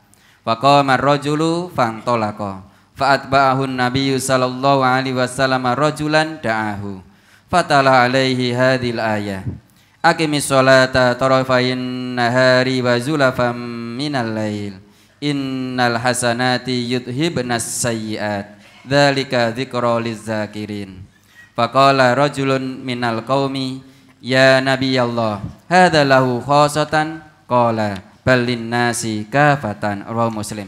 Pakola marojulu ar-rajulu fantalaqa fa nabiyyu sallallahu alaihi wasallam rajulan da'ahu fatala alaihi hadil ayah akimis sholata tarafain nahari wa zulafam minal lail innal hasanati yudhibnas sayyiat dhalika dzikra lizzakirin faqala rajulun minal qawmi ya nabi Allah hadha lahu khosatan qala balin nasi kafatan roh muslim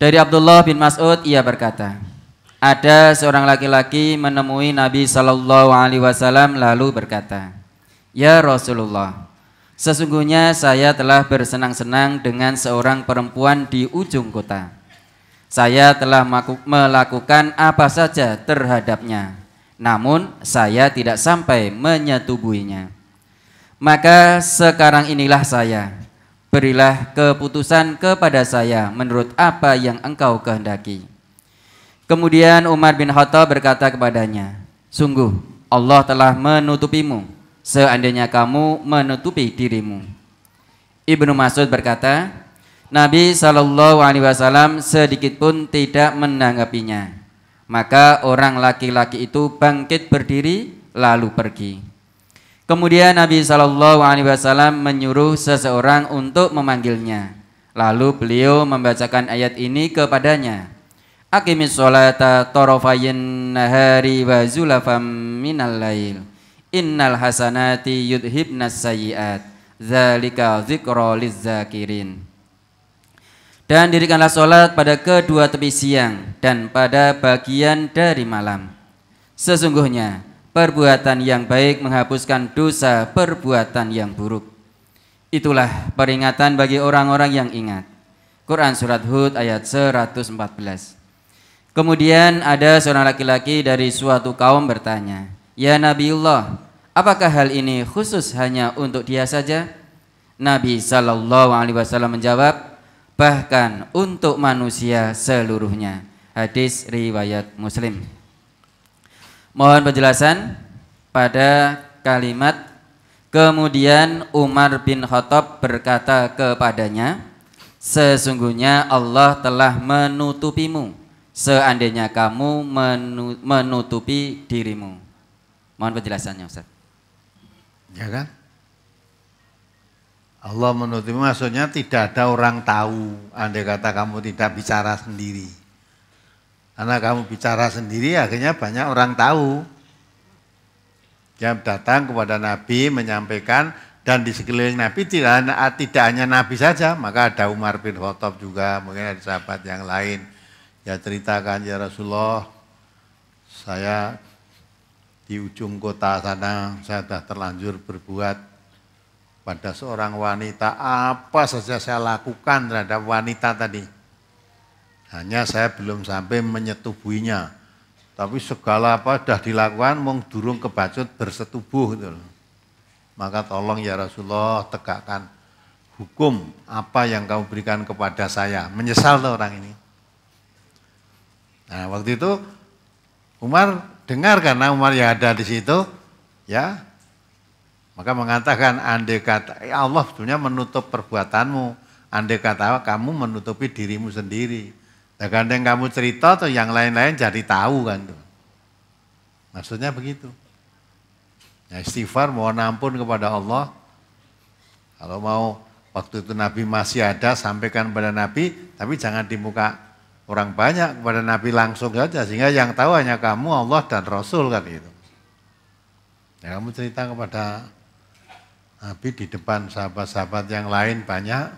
dari Abdullah bin Mas'ud ia berkata ada seorang laki-laki menemui Nabi Shallallahu Alaihi Wasallam lalu berkata, Ya Rasulullah, sesungguhnya saya telah bersenang-senang dengan seorang perempuan di ujung kota. Saya telah melakukan apa saja terhadapnya, namun saya tidak sampai menyetubuhinya. Maka sekarang inilah saya, berilah keputusan kepada saya menurut apa yang engkau kehendaki.' Kemudian Umar bin Khattab berkata kepadanya, Sungguh Allah telah menutupimu seandainya kamu menutupi dirimu. Ibnu Mas'ud berkata, Nabi Shallallahu Alaihi Wasallam sedikitpun tidak menanggapinya. Maka orang laki-laki itu bangkit berdiri lalu pergi. Kemudian Nabi Shallallahu Alaihi Wasallam menyuruh seseorang untuk memanggilnya. Lalu beliau membacakan ayat ini kepadanya. Aqimis sholata tarafayin nahari wa zulafam minal lail. Innal hasanati yudhibnas sayyiat. Zalika zikro lizzakirin. Dan dirikanlah sholat pada kedua tepi siang dan pada bagian dari malam. Sesungguhnya perbuatan yang baik menghapuskan dosa perbuatan yang buruk. Itulah peringatan bagi orang-orang yang ingat. Quran Surat Hud ayat 114. Kemudian ada seorang laki-laki dari suatu kaum bertanya, "Ya Nabiullah, apakah hal ini khusus hanya untuk dia saja?" Nabi Shallallahu alaihi wasallam menjawab, "Bahkan untuk manusia seluruhnya." Hadis riwayat Muslim. Mohon penjelasan pada kalimat Kemudian Umar bin Khattab berkata kepadanya, "Sesungguhnya Allah telah menutupimu seandainya kamu menutupi dirimu. Mohon penjelasannya Ustaz. Ya kan? Allah menutupi maksudnya tidak ada orang tahu andai kata kamu tidak bicara sendiri. Karena kamu bicara sendiri akhirnya banyak orang tahu. Yang datang kepada Nabi menyampaikan dan di sekeliling Nabi tidak, tidak hanya Nabi saja, maka ada Umar bin Khattab juga, mungkin ada sahabat yang lain Ya ceritakan ya Rasulullah, saya di ujung kota sana saya sudah terlanjur berbuat pada seorang wanita apa saja saya lakukan terhadap wanita tadi. Hanya saya belum sampai menyetubuhinya. Tapi segala apa sudah dilakukan mau durung kebacut bersetubuh gitu Maka tolong ya Rasulullah tegakkan hukum apa yang kamu berikan kepada saya. Menyesal orang ini. Nah, waktu itu Umar dengar karena Umar yang ada di situ, ya. Maka mengatakan andai kata ya Allah sebenarnya menutup perbuatanmu, andai kata kamu menutupi dirimu sendiri. Dan nah, gandeng kamu cerita atau yang lain-lain jadi tahu kan tuh. Maksudnya begitu. Ya, istighfar mohon ampun kepada Allah. Kalau mau waktu itu Nabi masih ada sampaikan kepada Nabi, tapi jangan di muka orang banyak kepada Nabi langsung saja sehingga yang tahu hanya kamu Allah dan Rasul kan gitu. Ya, kamu cerita kepada Nabi di depan sahabat-sahabat yang lain banyak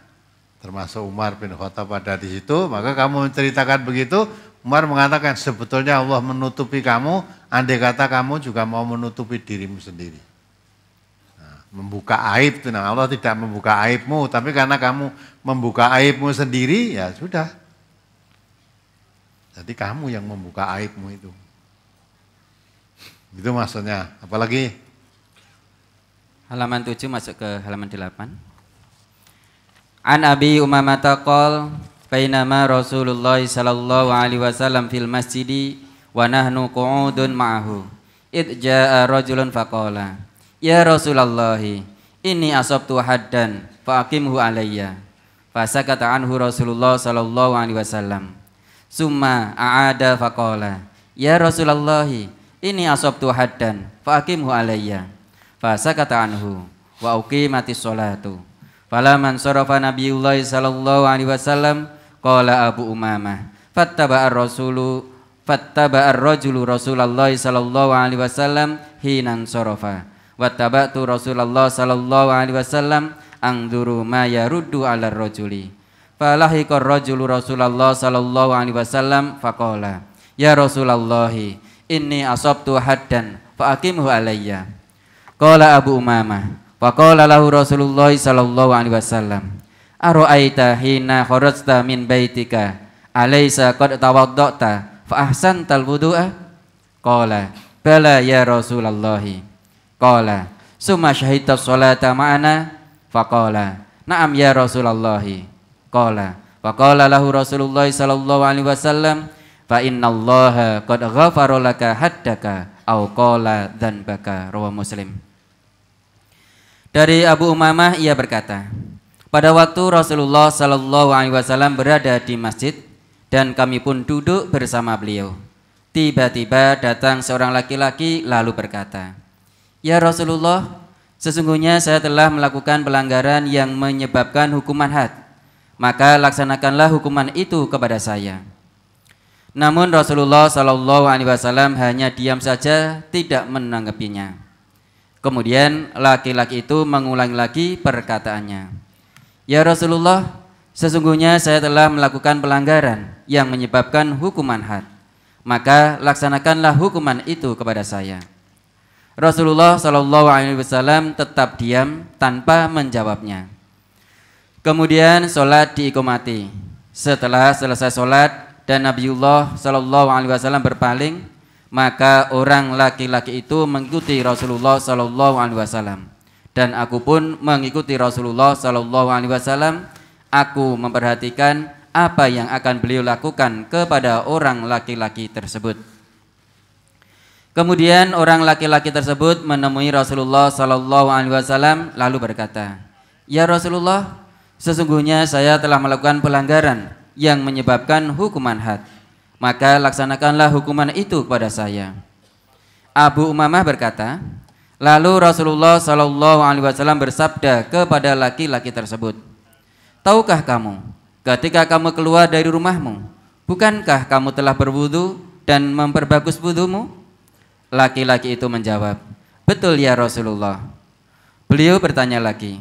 termasuk Umar bin Khattab ada di situ maka kamu menceritakan begitu Umar mengatakan sebetulnya Allah menutupi kamu andai kata kamu juga mau menutupi dirimu sendiri nah, membuka aib itu nah Allah tidak membuka aibmu tapi karena kamu membuka aibmu sendiri ya sudah jadi kamu yang membuka aibmu itu. Gitu maksudnya. Apalagi? Halaman 7 masuk ke halaman 8. An Abi Umamah taqal bainama Rasulullah sallallahu alaihi wasallam fil masjidi wa nahnu qu'udun ma'ahu id jaa rajulun faqala ya Rasulullah ini asabtu haddan fa aqimhu alayya fasakata anhu Rasulullah sallallahu alaihi wasallam Summa a'ada faqala Ya Rasulullah ini asabtu haddan fa'akimhu Fasa kata anhu wa uqimati sholatu Falaman sorofa Nabiullah sallallahu alaihi wasallam Qala Abu Umamah Fattaba'ar Rasulu Fattaba'ar Rajulu Rasulullahi sallallahu alaihi wasallam Hinan sorofa Wattaba'tu Rasulullah sallallahu alaihi wasallam Angduru ma yaruddu ala rajuli Falahiqar rajulu Rasulullah sallallahu alaihi wasallam faqala Ya Rasulullah inni asabtu haddan faqimhu alayya Qala Abu Umamah faqala lahu Rasulullah sallallahu alaihi wasallam Ara'aita hina kharajta min baitika alaysa qad tawaddata fa ahsanta alwudu'a Qala bala ya Rasulullah Qala summa syahidta sholata ma'ana faqala Naam ya Rasulullah qala wa qala lahu Rasulullah sallallahu alaihi wasallam fa innallaha qad ghafara laka haddaka au qala dzanbaka rawa Muslim Dari Abu Umamah ia berkata pada waktu Rasulullah Shallallahu Alaihi Wasallam berada di masjid dan kami pun duduk bersama beliau. Tiba-tiba datang seorang laki-laki lalu berkata, Ya Rasulullah, sesungguhnya saya telah melakukan pelanggaran yang menyebabkan hukuman had maka laksanakanlah hukuman itu kepada saya. Namun Rasulullah Shallallahu Alaihi Wasallam hanya diam saja, tidak menanggapinya. Kemudian laki-laki itu mengulangi lagi perkataannya. Ya Rasulullah, sesungguhnya saya telah melakukan pelanggaran yang menyebabkan hukuman had. Maka laksanakanlah hukuman itu kepada saya. Rasulullah Shallallahu Alaihi Wasallam tetap diam tanpa menjawabnya. Kemudian sholat diikomati. Setelah selesai sholat dan Nabiullah Shallallahu Alaihi berpaling, maka orang laki-laki itu mengikuti Rasulullah saw Dan aku pun mengikuti Rasulullah saw. Aku memperhatikan apa yang akan beliau lakukan kepada orang laki-laki tersebut. Kemudian orang laki-laki tersebut menemui Rasulullah saw lalu berkata, Ya Rasulullah, Sesungguhnya saya telah melakukan pelanggaran yang menyebabkan hukuman had. Maka laksanakanlah hukuman itu kepada saya. Abu Umamah berkata, lalu Rasulullah Shallallahu Alaihi Wasallam bersabda kepada laki-laki tersebut, tahukah kamu, ketika kamu keluar dari rumahmu, bukankah kamu telah berwudu dan memperbagus wudhumu? Laki-laki itu menjawab, betul ya Rasulullah. Beliau bertanya lagi,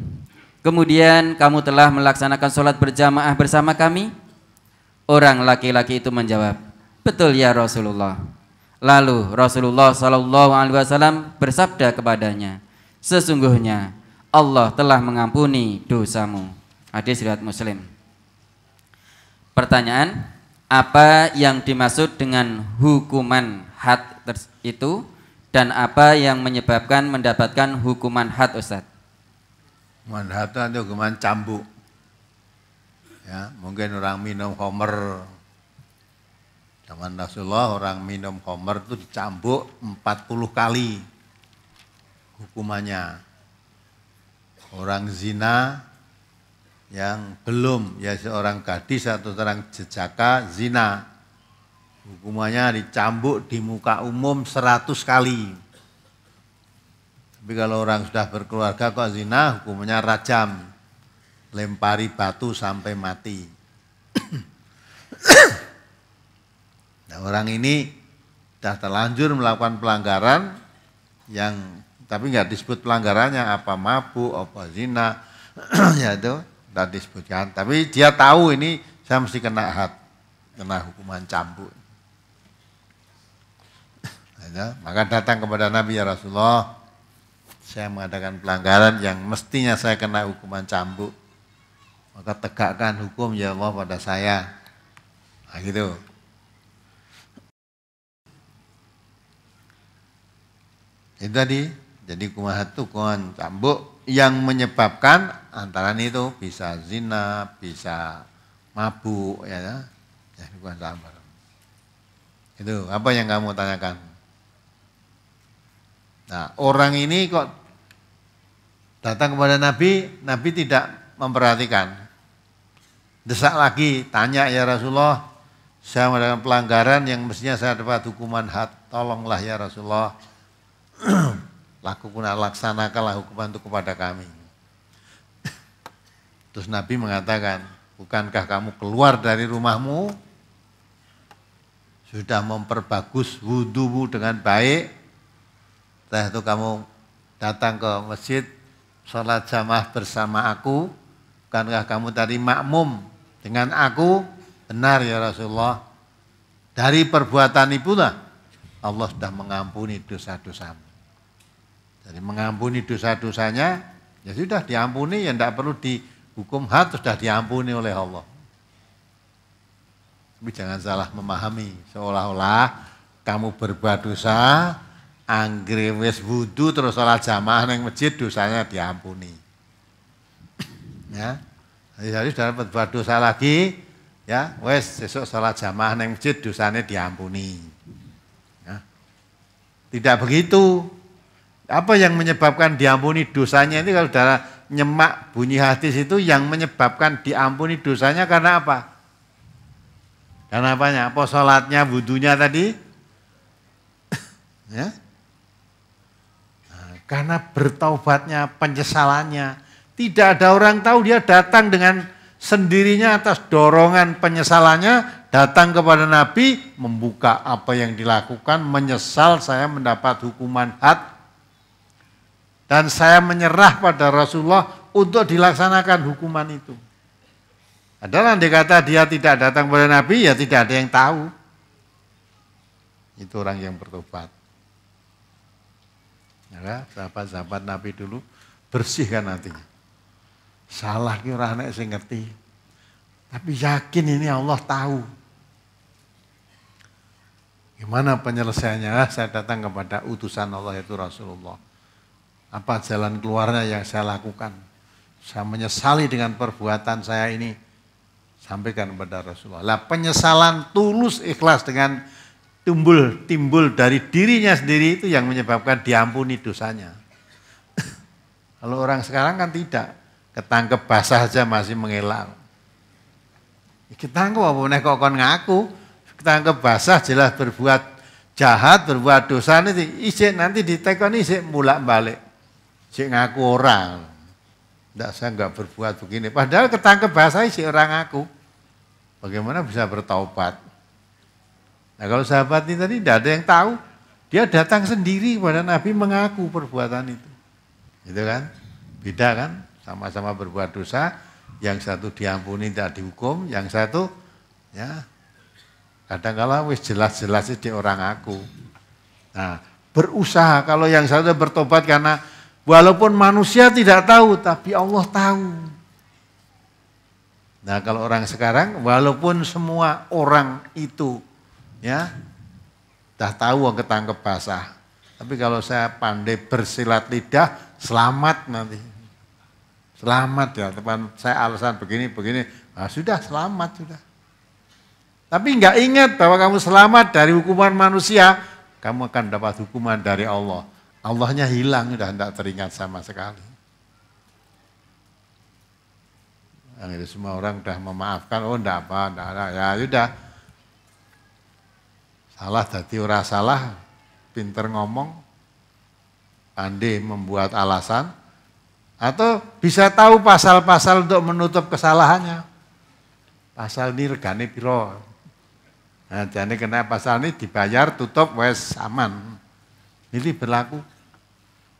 Kemudian kamu telah melaksanakan sholat berjamaah bersama kami? Orang laki-laki itu menjawab, betul ya Rasulullah. Lalu Rasulullah Shallallahu Alaihi Wasallam bersabda kepadanya, sesungguhnya Allah telah mengampuni dosamu. Hadis riwayat Muslim. Pertanyaan, apa yang dimaksud dengan hukuman had itu dan apa yang menyebabkan mendapatkan hukuman had Ustadz? Manhattan itu geman cambuk. Ya, mungkin orang minum homer. Zaman Rasulullah orang minum homer itu dicambuk 40 kali hukumannya. Orang zina yang belum ya seorang gadis atau seorang jejaka zina hukumannya dicambuk di muka umum 100 kali. Tapi kalau orang sudah berkeluarga kok zina hukumnya rajam. Lempari batu sampai mati. nah, orang ini sudah terlanjur melakukan pelanggaran yang tapi nggak disebut pelanggarannya apa mabuk, apa zina, ya itu tidak disebutkan. Tapi dia tahu ini saya mesti kena hat, kena hukuman cambuk. Ya, maka datang kepada Nabi ya Rasulullah, saya mengadakan pelanggaran yang mestinya saya kena hukuman cambuk. Maka tegakkan hukum ya Allah pada saya. Nah, gitu. Itu tadi, jadi hukuman satu hukuman cambuk yang menyebabkan antara itu bisa zina, bisa mabuk, ya, ya hukuman cambuk. Itu apa yang kamu tanyakan? Nah, orang ini kok datang kepada Nabi, Nabi tidak memperhatikan. Desak lagi, tanya ya Rasulullah, saya melakukan pelanggaran yang mestinya saya dapat hukuman hat, tolonglah ya Rasulullah, lakukan laksanakanlah hukuman itu kepada kami. Terus Nabi mengatakan, bukankah kamu keluar dari rumahmu, sudah memperbagus wudhu dengan baik, setelah itu kamu datang ke masjid, sholat jamaah bersama aku, bukankah kamu tadi makmum dengan aku? Benar ya Rasulullah. Dari perbuatan lah Allah sudah mengampuni dosa-dosamu. Jadi mengampuni dosa-dosanya, ya sudah diampuni, yang tidak perlu dihukum hat, sudah diampuni oleh Allah. Tapi jangan salah memahami seolah-olah kamu berbuat dosa, Anggre wis wudu terus sholat jamaah neng masjid dosanya diampuni. Ya. Jadi dapat buat dosa lagi, ya wes besok sholat jamaah neng masjid dosanya diampuni. Ya. Tidak begitu. Apa yang menyebabkan diampuni dosanya ini kalau darah nyemak bunyi hati itu yang menyebabkan diampuni dosanya karena apa? Karena apanya? Apa sholatnya, wudhunya tadi? ya? Karena bertaubatnya, penyesalannya. Tidak ada orang tahu dia datang dengan sendirinya atas dorongan penyesalannya, datang kepada Nabi, membuka apa yang dilakukan, menyesal saya mendapat hukuman had. Dan saya menyerah pada Rasulullah untuk dilaksanakan hukuman itu. Adalah dikata dia tidak datang kepada Nabi, ya tidak ada yang tahu. Itu orang yang bertobat. Ya, sahabat-sahabat Nabi dulu bersihkan hatinya. Salah ki orang nek ngerti. Tapi yakin ini Allah tahu. Gimana penyelesaiannya? Ah, saya datang kepada utusan Allah itu Rasulullah. Apa jalan keluarnya yang saya lakukan? Saya menyesali dengan perbuatan saya ini. Sampaikan kepada Rasulullah. Lah penyesalan tulus ikhlas dengan tumbul timbul dari dirinya sendiri itu yang menyebabkan diampuni dosanya. Kalau orang sekarang kan tidak, ketangkep basah saja masih mengelak. Ya ketangkep apa nek kok ngaku, ketangkep basah jelas berbuat jahat, berbuat dosa nanti isik nanti ditekan, isik mulak balik. Isik ngaku orang. Tidak saya nggak berbuat begini. Padahal ketangkep basah isik orang ngaku. Bagaimana bisa bertaubat? Nah kalau sahabat ini tadi tidak ada yang tahu, dia datang sendiri kepada Nabi mengaku perbuatan itu. Gitu kan? Beda kan? Sama-sama berbuat dosa, yang satu diampuni tidak dihukum, yang satu ya kadang kala wis jelas-jelas di orang aku. Nah, berusaha kalau yang satu bertobat karena walaupun manusia tidak tahu tapi Allah tahu. Nah, kalau orang sekarang walaupun semua orang itu ya dah tahu orang ketangkep basah. Tapi kalau saya pandai bersilat lidah, selamat nanti. Selamat ya teman saya alasan begini begini, nah, sudah selamat sudah. Tapi nggak ingat bahwa kamu selamat dari hukuman manusia, kamu akan dapat hukuman dari Allah. Allahnya hilang sudah tidak teringat sama sekali. Akhirnya semua orang sudah memaafkan, oh enggak apa, enggak, enggak. ya sudah Salah dadi ora salah, pinter ngomong, pandai membuat alasan, atau bisa tahu pasal-pasal untuk menutup kesalahannya. Pasal ini regane piro. Nah, jadi kena pasal ini dibayar, tutup, wes aman. Ini berlaku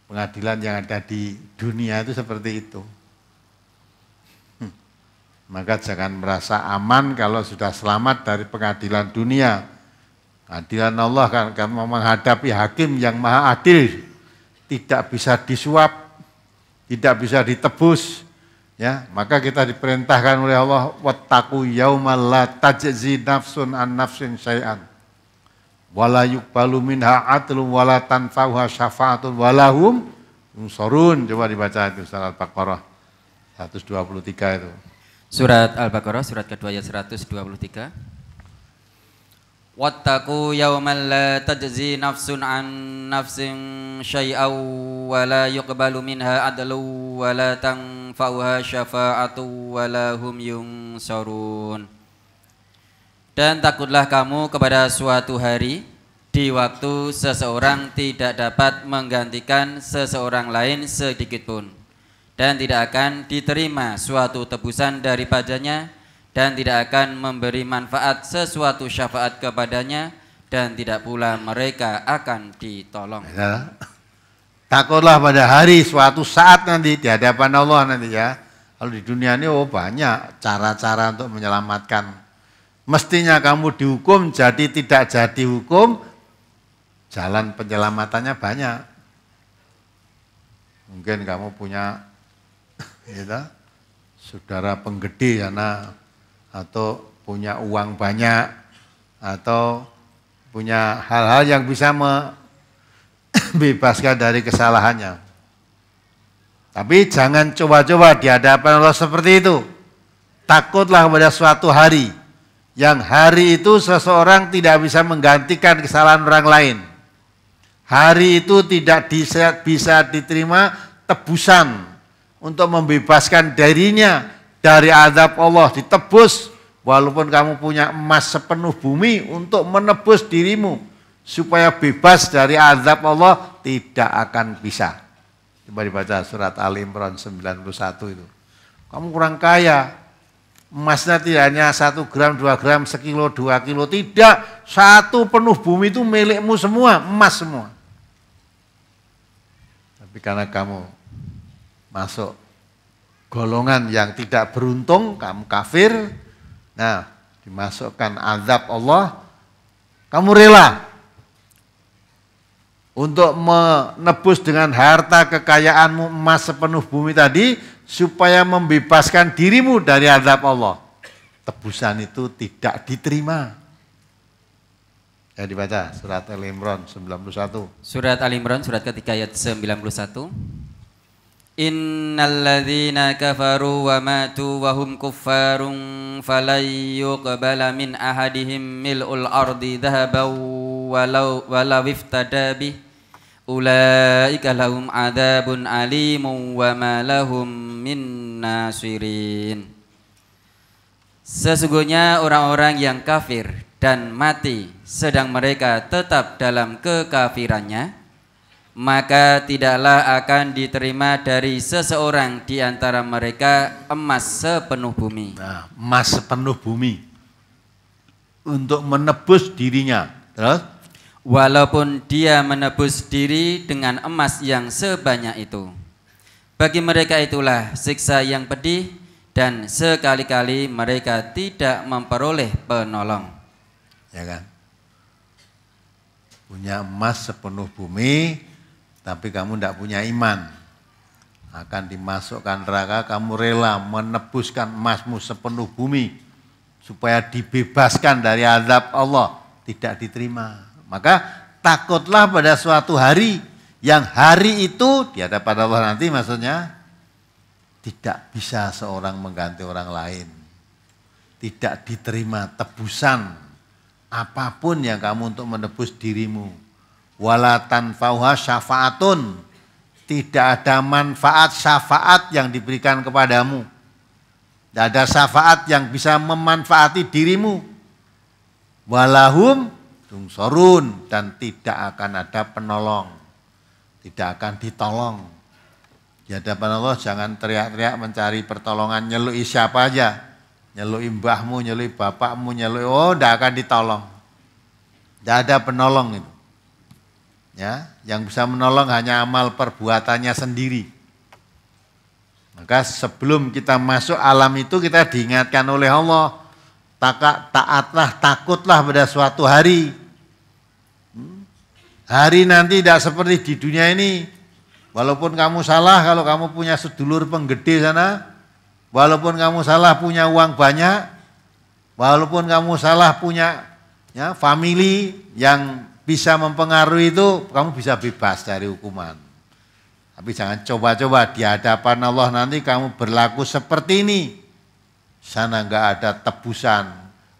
pengadilan yang ada di dunia itu seperti itu. Maka jangan merasa aman kalau sudah selamat dari pengadilan dunia. Adilan Allah kan kamu menghadapi hakim yang maha adil, tidak bisa disuap, tidak bisa ditebus, ya maka kita diperintahkan oleh Allah wataku yaumala la tajzi nafsun an nafsin syai'an wala balumin minha walatan wala tanfa'uha syafa'atun walahum yunsurun coba dibaca itu surat Al-Baqarah 123 itu surat Al-Baqarah surat kedua ayat 123 واتقوا يوما لا تجزي نفس عن نفس شيئا ولا يقبل منها عدل ولا تنفعها شفاعة ولا هم ينصرون Dan takutlah kamu kepada suatu hari di waktu seseorang tidak dapat menggantikan seseorang lain sedikitpun, dan tidak akan diterima suatu tebusan daripadanya dan tidak akan memberi manfaat sesuatu syafaat kepadanya dan tidak pula mereka akan ditolong. Ya. Takutlah pada hari suatu saat nanti di hadapan Allah nanti ya. Kalau di dunia ini oh banyak cara-cara untuk menyelamatkan. Mestinya kamu dihukum jadi tidak jadi hukum, jalan penyelamatannya banyak. Mungkin kamu punya gitu, saudara penggede ya, nah atau punya uang banyak atau punya hal-hal yang bisa membebaskan dari kesalahannya. Tapi jangan coba-coba di hadapan Allah seperti itu. Takutlah pada suatu hari yang hari itu seseorang tidak bisa menggantikan kesalahan orang lain. Hari itu tidak bisa, diterima tebusan untuk membebaskan darinya dari azab Allah ditebus walaupun kamu punya emas sepenuh bumi untuk menebus dirimu supaya bebas dari azab Allah tidak akan bisa. Coba dibaca surat Ali Imran 91 itu. Kamu kurang kaya, emasnya tidak hanya satu gram, dua gram, sekilo, dua kilo, tidak. Satu penuh bumi itu milikmu semua, emas semua. Tapi karena kamu masuk golongan yang tidak beruntung, kamu kafir, nah dimasukkan azab Allah, kamu rela untuk menebus dengan harta kekayaanmu emas sepenuh bumi tadi supaya membebaskan dirimu dari azab Allah. Tebusan itu tidak diterima. Ya dibaca surat Al Imran 91. Surat Al Imran surat ketiga ayat 91. Innalladzina kafaru wa matu wa hum kuffarun falan yuqbala min ahadihim mil'ul ardi dhahaban walau walau iftada bih ulaika lahum adzabun alimun wa ma lahum min nasirin Sesungguhnya orang-orang yang kafir dan mati sedang mereka tetap dalam kekafirannya maka tidaklah akan diterima dari seseorang di antara mereka emas sepenuh bumi. Nah, emas sepenuh bumi untuk menebus dirinya. Terus? Walaupun dia menebus diri dengan emas yang sebanyak itu. Bagi mereka itulah siksa yang pedih dan sekali-kali mereka tidak memperoleh penolong. Ya kan? Punya emas sepenuh bumi, tapi kamu tidak punya iman. Akan dimasukkan neraka, kamu rela menebuskan emasmu sepenuh bumi supaya dibebaskan dari azab Allah. Tidak diterima. Maka takutlah pada suatu hari yang hari itu di hadapan Allah nanti maksudnya tidak bisa seorang mengganti orang lain. Tidak diterima tebusan apapun yang kamu untuk menebus dirimu wala tanfauha syafaatun. Tidak ada manfaat syafaat yang diberikan kepadamu. Tidak ada syafaat yang bisa memanfaati dirimu. Walahum tungsorun dan tidak akan ada penolong. Tidak akan ditolong. Di hadapan Allah jangan teriak-teriak mencari pertolongan, nyelui siapa aja nyelui mbahmu, nyelui bapakmu, nyelui, oh tidak akan ditolong. Tidak ada penolong itu ya, yang bisa menolong hanya amal perbuatannya sendiri. Maka sebelum kita masuk alam itu kita diingatkan oleh Allah, takak taatlah, takutlah pada suatu hari. Hmm? Hari nanti tidak seperti di dunia ini. Walaupun kamu salah, kalau kamu punya sedulur penggede sana, walaupun kamu salah punya uang banyak, walaupun kamu salah punya ya, family yang bisa mempengaruhi itu kamu bisa bebas dari hukuman. Tapi jangan coba-coba di hadapan Allah nanti kamu berlaku seperti ini. Sana nggak ada tebusan,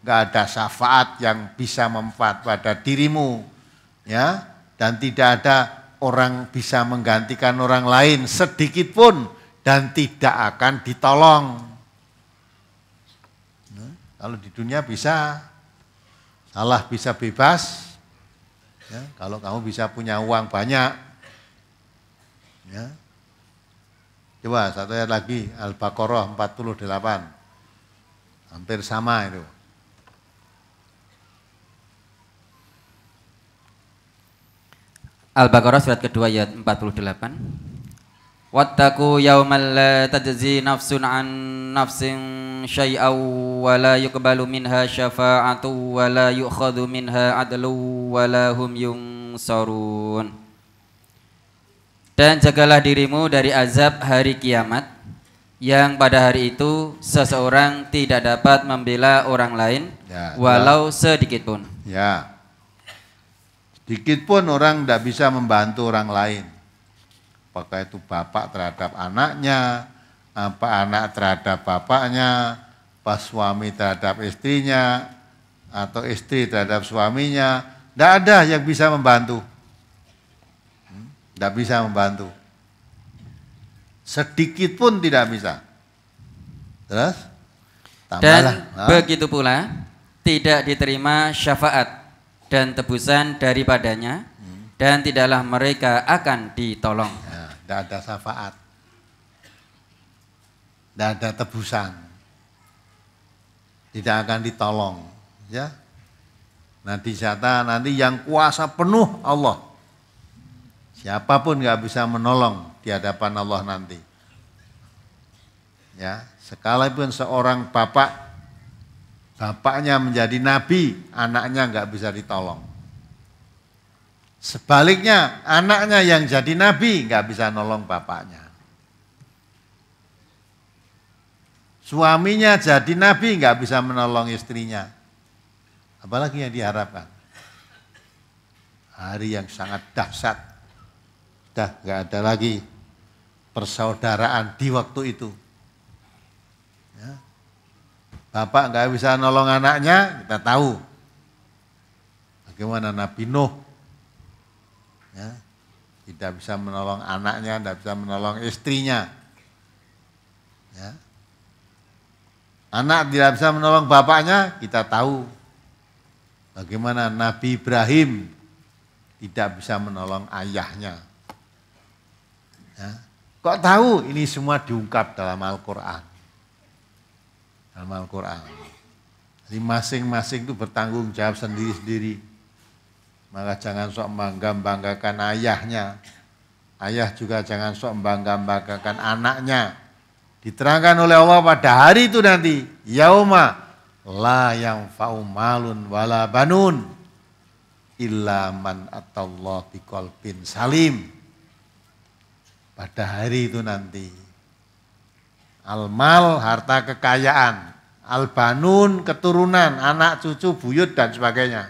nggak ada syafaat yang bisa memfat pada dirimu, ya. Dan tidak ada orang bisa menggantikan orang lain sedikit pun dan tidak akan ditolong. Nah, kalau di dunia bisa, salah bisa bebas, Ya, kalau kamu bisa punya uang banyak, ya. coba satu ayat lagi Al-Baqarah 48, hampir sama itu. Al-Baqarah surat kedua ayat 48. Wattaku yawman la tajzi nafsun an nafsin syai'aw wa la yuqbalu minha syafa'atu wa la yu'khadu minha adlu wa la hum yungsarun Dan jagalah dirimu dari azab hari kiamat yang pada hari itu seseorang tidak dapat membela orang lain ya, ya. walau ya. sedikit pun. Ya. Sedikit pun orang tidak bisa membantu orang lain apakah itu bapak terhadap anaknya, apa anak terhadap bapaknya, apa suami terhadap istrinya, atau istri terhadap suaminya, tidak ada yang bisa membantu. Tidak hmm? bisa membantu. Sedikit pun tidak bisa. Terus? Tambahlah. Dan begitu pula tidak diterima syafaat dan tebusan daripadanya hmm. dan tidaklah mereka akan ditolong. Tidak ada syafaat. Tidak ada tebusan. Tidak akan ditolong. Ya. Nanti syata nanti yang kuasa penuh Allah. Siapapun nggak bisa menolong di hadapan Allah nanti. Ya, sekalipun seorang bapak bapaknya menjadi nabi, anaknya nggak bisa ditolong. Sebaliknya, anaknya yang jadi nabi nggak bisa nolong bapaknya. Suaminya jadi nabi nggak bisa menolong istrinya. Apalagi yang diharapkan. Hari yang sangat dahsyat. Dah nggak ada lagi persaudaraan di waktu itu. Ya. Bapak nggak bisa nolong anaknya, kita tahu. Bagaimana Nabi Nuh Ya. Tidak bisa menolong anaknya, tidak bisa menolong istrinya. Ya. Anak tidak bisa menolong bapaknya, kita tahu. Bagaimana Nabi Ibrahim tidak bisa menolong ayahnya. Ya. Kok tahu ini semua diungkap dalam Al-Quran. Dalam Al-Quran. Jadi masing-masing itu bertanggung jawab sendiri-sendiri. Maka jangan sok membanggakan ayahnya. Ayah juga jangan sok membanggakan anaknya. Diterangkan oleh Allah pada hari itu nanti. Yauma la yang faumalun wala banun illa man atallah biqalbin salim. Pada hari itu nanti. Almal harta kekayaan, albanun keturunan, anak cucu, buyut dan sebagainya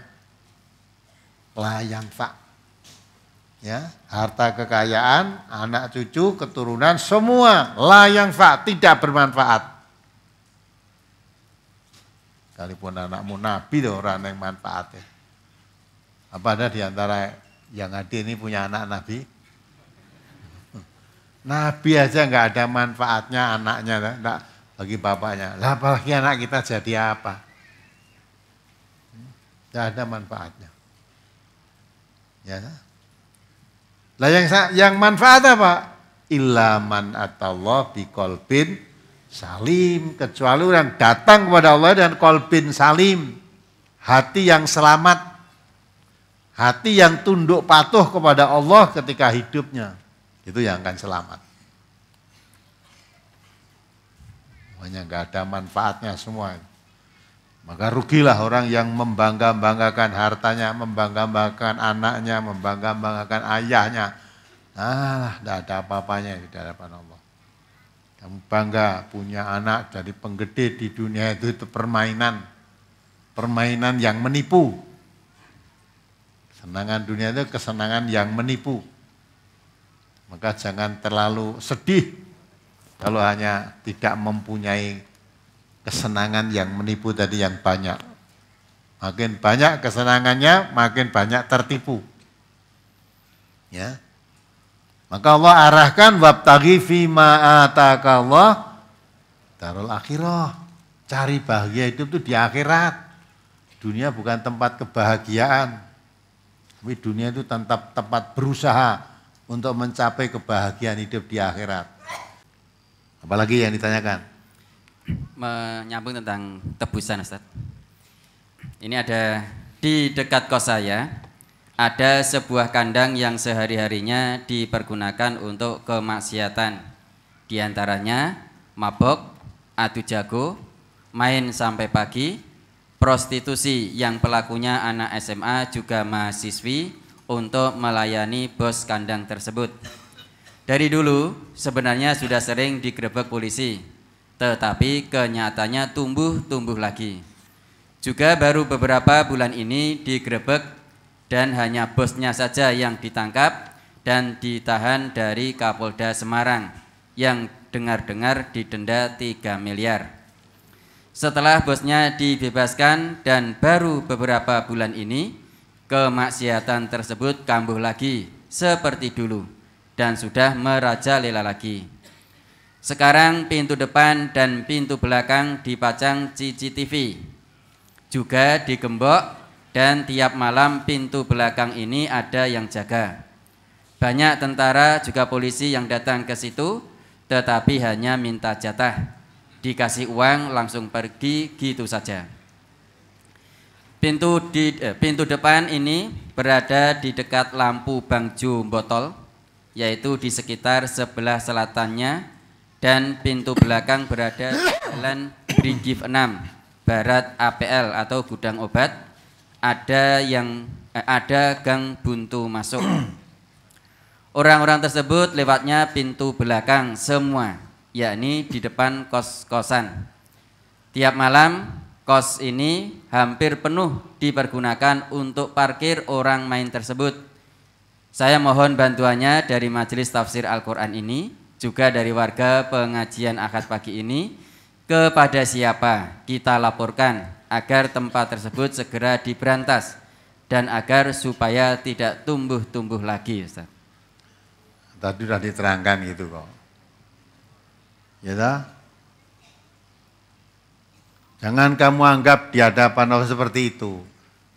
melayang fa, ya harta kekayaan anak cucu keturunan semua layang fa tidak bermanfaat Kalipun anakmu nabi loh orang yang manfaatnya apa ada di antara yang ada ini punya anak nabi nabi aja nggak ada manfaatnya anaknya enggak bagi bapaknya lah apalagi anak kita jadi apa tidak ada manfaatnya Ya. Lah yang yang manfaat apa? Ilaman atallah di kolbin salim kecuali orang datang kepada Allah dan kolbin salim hati yang selamat hati yang tunduk patuh kepada Allah ketika hidupnya itu yang akan selamat Banyak nggak ada manfaatnya semua. Maka rugilah orang yang membangga-banggakan hartanya, membangga-banggakan anaknya, membangga-banggakan ayahnya. Ah, tidak ada apa-apanya di hadapan Allah. Kamu bangga punya anak dari penggede di dunia itu, itu permainan. Permainan yang menipu. Kesenangan dunia itu kesenangan yang menipu. Maka jangan terlalu sedih kalau hanya tidak mempunyai kesenangan yang menipu tadi yang banyak. Makin banyak kesenangannya, makin banyak tertipu. Ya. Maka Allah arahkan wabtaghi fima ataka Allah darul akhirah. Cari bahagia hidup itu di akhirat. Dunia bukan tempat kebahagiaan. Tapi dunia itu tetap tempat berusaha untuk mencapai kebahagiaan hidup di akhirat. Apalagi yang ditanyakan? menyambung tentang tebusan Ustaz. Ini ada di dekat kos saya ada sebuah kandang yang sehari-harinya dipergunakan untuk kemaksiatan. Di antaranya mabok, adu jago, main sampai pagi, prostitusi yang pelakunya anak SMA juga mahasiswi untuk melayani bos kandang tersebut. Dari dulu sebenarnya sudah sering digerebek polisi tetapi kenyataannya tumbuh-tumbuh lagi. Juga baru beberapa bulan ini digrebek dan hanya bosnya saja yang ditangkap dan ditahan dari Kapolda Semarang yang dengar-dengar didenda 3 miliar. Setelah bosnya dibebaskan dan baru beberapa bulan ini, kemaksiatan tersebut kambuh lagi seperti dulu dan sudah merajalela lagi. Sekarang pintu depan dan pintu belakang dipasang CCTV. Juga digembok dan tiap malam pintu belakang ini ada yang jaga. Banyak tentara juga polisi yang datang ke situ tetapi hanya minta jatah. Dikasih uang langsung pergi gitu saja. Pintu di eh, pintu depan ini berada di dekat lampu Bangju Botol yaitu di sekitar sebelah selatannya dan pintu belakang berada di Jalan Brigif 6 Barat APL atau gudang obat ada yang eh, ada gang buntu masuk. Orang-orang tersebut lewatnya pintu belakang semua, yakni di depan kos-kosan. Tiap malam kos ini hampir penuh dipergunakan untuk parkir orang main tersebut. Saya mohon bantuannya dari majelis tafsir Al-Quran ini juga dari warga pengajian akad pagi ini kepada siapa kita laporkan agar tempat tersebut segera diberantas dan agar supaya tidak tumbuh-tumbuh lagi Ustaz. Tadi sudah diterangkan gitu kok. Ya dah. Jangan kamu anggap di hadapan Allah seperti itu.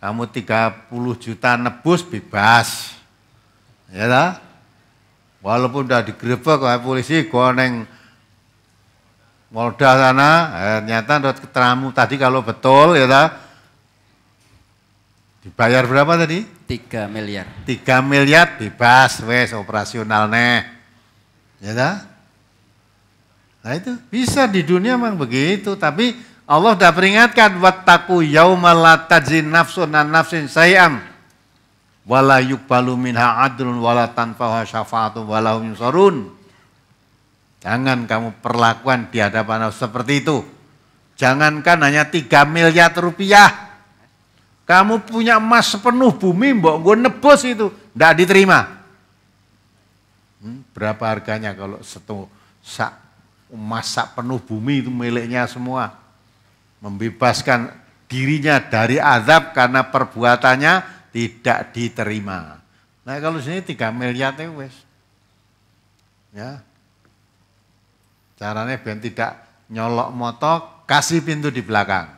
Kamu 30 juta nebus bebas. Ya dah. Walaupun udah digerebek oleh polisi, gua neng Polda sana, eh, ternyata dapat keteramu tadi kalau betul ya ta, dibayar berapa tadi? 3 miliar. 3 miliar bebas wes operasional nih. Ya ta? Nah itu bisa di dunia memang begitu, tapi Allah sudah peringatkan wataku yaumal la nafsun nafsin sayang wala yukbalu minha adlun wala tanfaha syafa'atun wala hum yusarun. Jangan kamu perlakuan di hadapan Allah seperti itu. Jangankan hanya 3 miliar rupiah. Kamu punya emas sepenuh bumi, mbok gue nebus itu. Tidak diterima. Hmm, berapa harganya kalau satu sak emas sak penuh bumi itu miliknya semua. Membebaskan dirinya dari azab karena perbuatannya tidak diterima. Nah kalau sini tiga miliar itu wes. Ya. Caranya ben tidak nyolok motor, kasih pintu di belakang.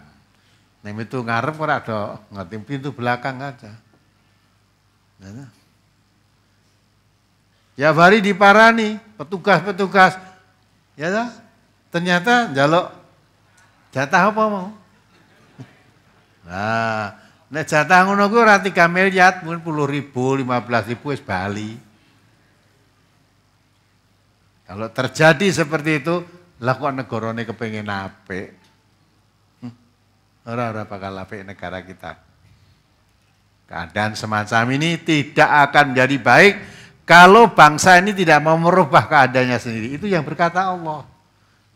Nah itu ngarep ora ada, ngerti pintu belakang aja. ya nah. hari diparani petugas-petugas. Ya dah. Ternyata jaluk jatah apa mau. Nah, Nek jatah ngono kuwi ora 3 miliar, mungkin 10 ribu, 15 ribu wis bali. Kalau terjadi seperti itu, lah kok negarane kepengin apik. Hmm. Ora ora bakal apik negara kita. Keadaan semacam ini tidak akan menjadi baik kalau bangsa ini tidak mau merubah keadaannya sendiri. Itu yang berkata Allah.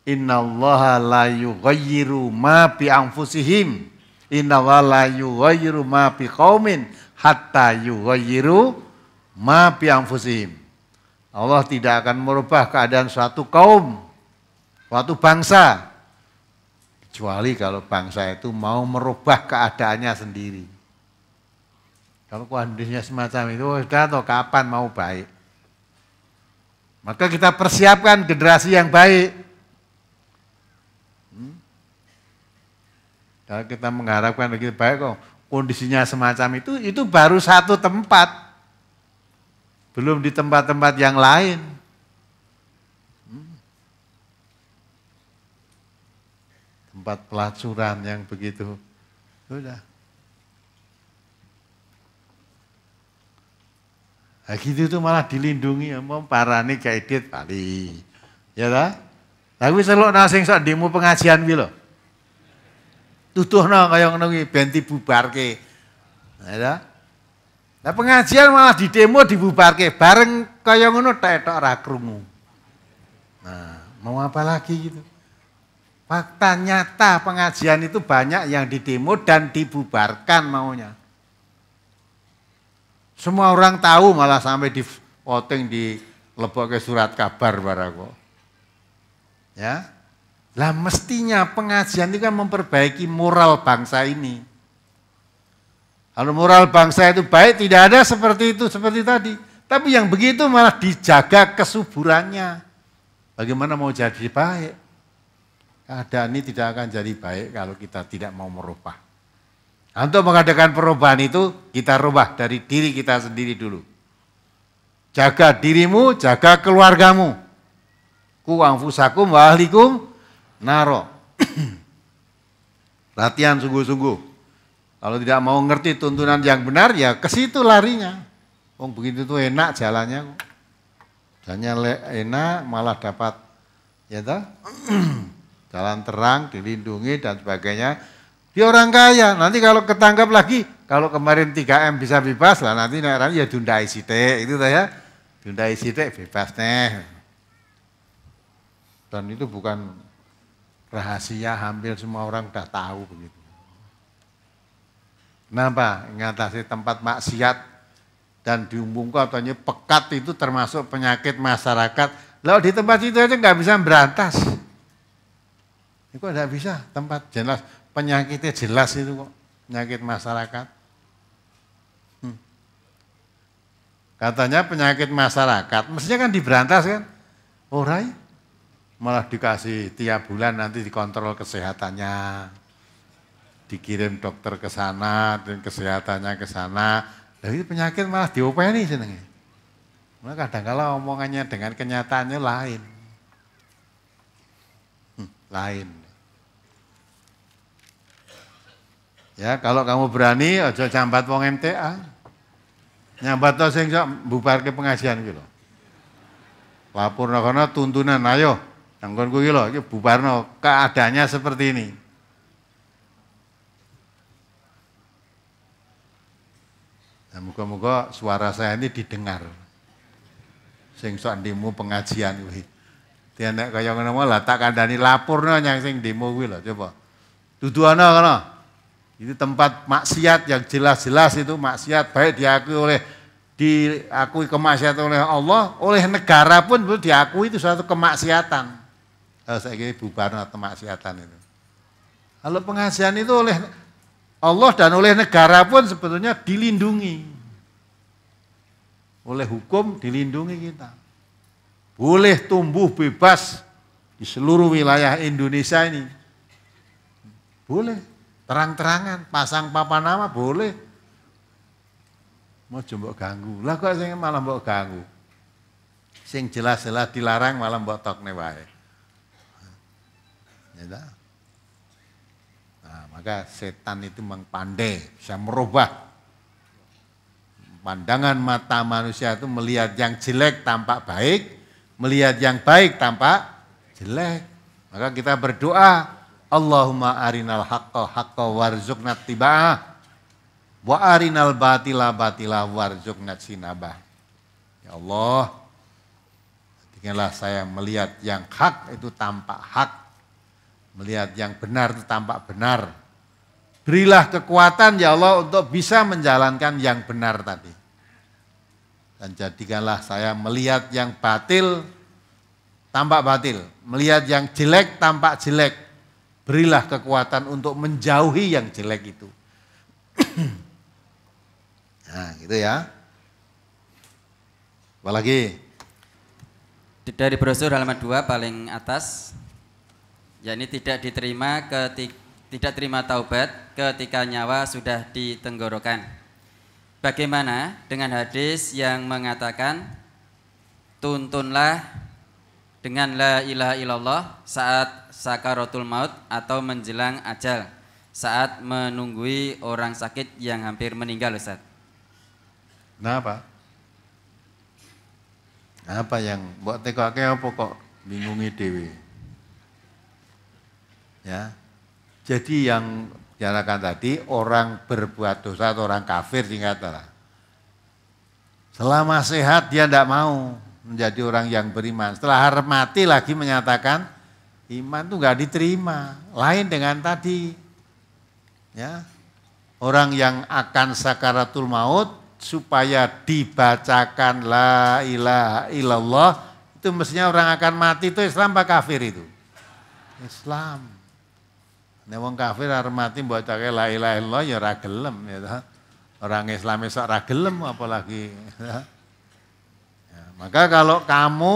Inna Allah la yughayyiru ma bi anfusihim Inna wala yughayyiru ma bi qaumin hatta yughayyiru ma bi anfusihim. Allah tidak akan merubah keadaan suatu kaum, suatu bangsa kecuali kalau bangsa itu mau merubah keadaannya sendiri. Kalau kondisinya semacam itu, oh, sudah atau kapan mau baik. Maka kita persiapkan generasi yang baik Dan kita mengharapkan begitu baik kok kondisinya semacam itu, itu baru satu tempat. Belum di tempat-tempat yang lain. Hmm. Tempat pelacuran yang begitu. Sudah. Nah, gitu itu malah dilindungi, ya, mau nih kayak edit Ya lah. Tapi selok nasing sok dimu pengajian gitu tuduhno kaya ngono kuwi ben dibubarke. Ya. Nah, pengajian malah di demo dibubarke bareng kaya ngono tok ora krungu. Nah, mau apa lagi gitu. Fakta nyata pengajian itu banyak yang di demo dan dibubarkan maunya. Semua orang tahu malah sampai di voting di lebok ke surat kabar barako. Ya, lah mestinya pengajian itu kan memperbaiki moral bangsa ini. Kalau moral bangsa itu baik, tidak ada seperti itu, seperti tadi. Tapi yang begitu malah dijaga kesuburannya. Bagaimana mau jadi baik? Keadaan ini tidak akan jadi baik kalau kita tidak mau merubah. Nah, untuk mengadakan perubahan itu, kita rubah dari diri kita sendiri dulu. Jaga dirimu, jaga keluargamu. Ku anfusakum wa ahlikum naro. Latihan sungguh-sungguh. Kalau tidak mau ngerti tuntunan yang benar ya ke situ larinya. oh, begitu tuh enak jalannya. Jalannya enak malah dapat ya toh? jalan terang dilindungi dan sebagainya. Dia orang kaya. Nanti kalau ketangkap lagi, kalau kemarin 3M bisa bebas lah nanti naik ya dundai ict itu tuh ya. ict sidik bebas nih. Dan itu bukan rahasia hampir semua orang sudah tahu begitu. Kenapa? Ngatasi tempat maksiat dan diumbung katanya pekat itu termasuk penyakit masyarakat. Lalu di tempat itu aja nggak bisa berantas. Itu nggak bisa tempat jelas penyakitnya jelas itu kok penyakit masyarakat. Hmm. Katanya penyakit masyarakat, mestinya kan diberantas kan? Orang oh, iya. right? malah dikasih tiap bulan nanti dikontrol kesehatannya, dikirim dokter ke sana, dan kesehatannya ke sana. Dari penyakit malah diopeni senengnya malah kadang kala omongannya dengan kenyataannya lain. Hmm, lain. Ya, kalau kamu berani aja cambat wong MTA. Nyambat to sing sok ke pengajian gitu. Lapor kono tuntunan ayo Nengkonku gue loh, ini Bu Parno, keadaannya seperti ini. Nah, moga muka suara saya ini didengar. Sing demo pengajian Dia nak kaya ngomong lah tak kandani no yang sing demo gue loh, coba. Duduana kena. Itu tempat maksiat yang jelas-jelas itu maksiat baik diakui oleh diakui kemaksiatan oleh Allah, oleh negara pun diakui itu suatu kemaksiatan. Kalau eh, saya kira bubar atau maksiatan itu. Kalau pengasihan itu oleh Allah dan oleh negara pun sebetulnya dilindungi. Oleh hukum dilindungi kita. Boleh tumbuh bebas di seluruh wilayah Indonesia ini. Boleh. Terang-terangan, pasang papan nama boleh. Mau coba ganggu. Lah kok saya malah mau ganggu. Sing jelas-jelas dilarang malah mau tokne wae. Ya. Nah, maka setan itu memang pandai, bisa merubah. Pandangan mata manusia itu melihat yang jelek tampak baik, melihat yang baik tampak jelek. Maka kita berdoa, Allahumma arinal haqqa haqqa warzuqna tiba'ah wa arinal batila batila warzuqna sinabah. Ya Allah, bikinlah saya melihat yang hak itu tampak hak Melihat yang benar itu tampak benar. Berilah kekuatan ya Allah untuk bisa menjalankan yang benar tadi. Dan jadikanlah saya melihat yang batil tampak batil, melihat yang jelek tampak jelek. Berilah kekuatan untuk menjauhi yang jelek itu. nah, gitu ya. Apalagi? Dari brosur halaman 2 paling atas, yakni tidak diterima ketik, tidak terima taubat ketika nyawa sudah ditenggorokan. Bagaimana dengan hadis yang mengatakan tuntunlah dengan la ilaha illallah saat sakaratul maut atau menjelang ajal saat menunggui orang sakit yang hampir meninggal Ustaz. Nah, apa? Apa yang buat teko apa kok bingungi dewi? Ya. Jadi yang dinyatakan tadi orang berbuat dosa atau orang kafir dikatakan. Selama sehat dia tidak mau menjadi orang yang beriman. Setelah mati lagi menyatakan iman itu nggak diterima. Lain dengan tadi. Ya. Orang yang akan sakaratul maut supaya dibacakan la ilaha illallah itu mestinya orang akan mati itu Islam pak kafir itu? Islam. Nek wong kafir arep mati mbocake la ilaha illallah ya ora gelem ya toh. Orang Islam iso ora gelem apalagi. Ya. ya, maka kalau kamu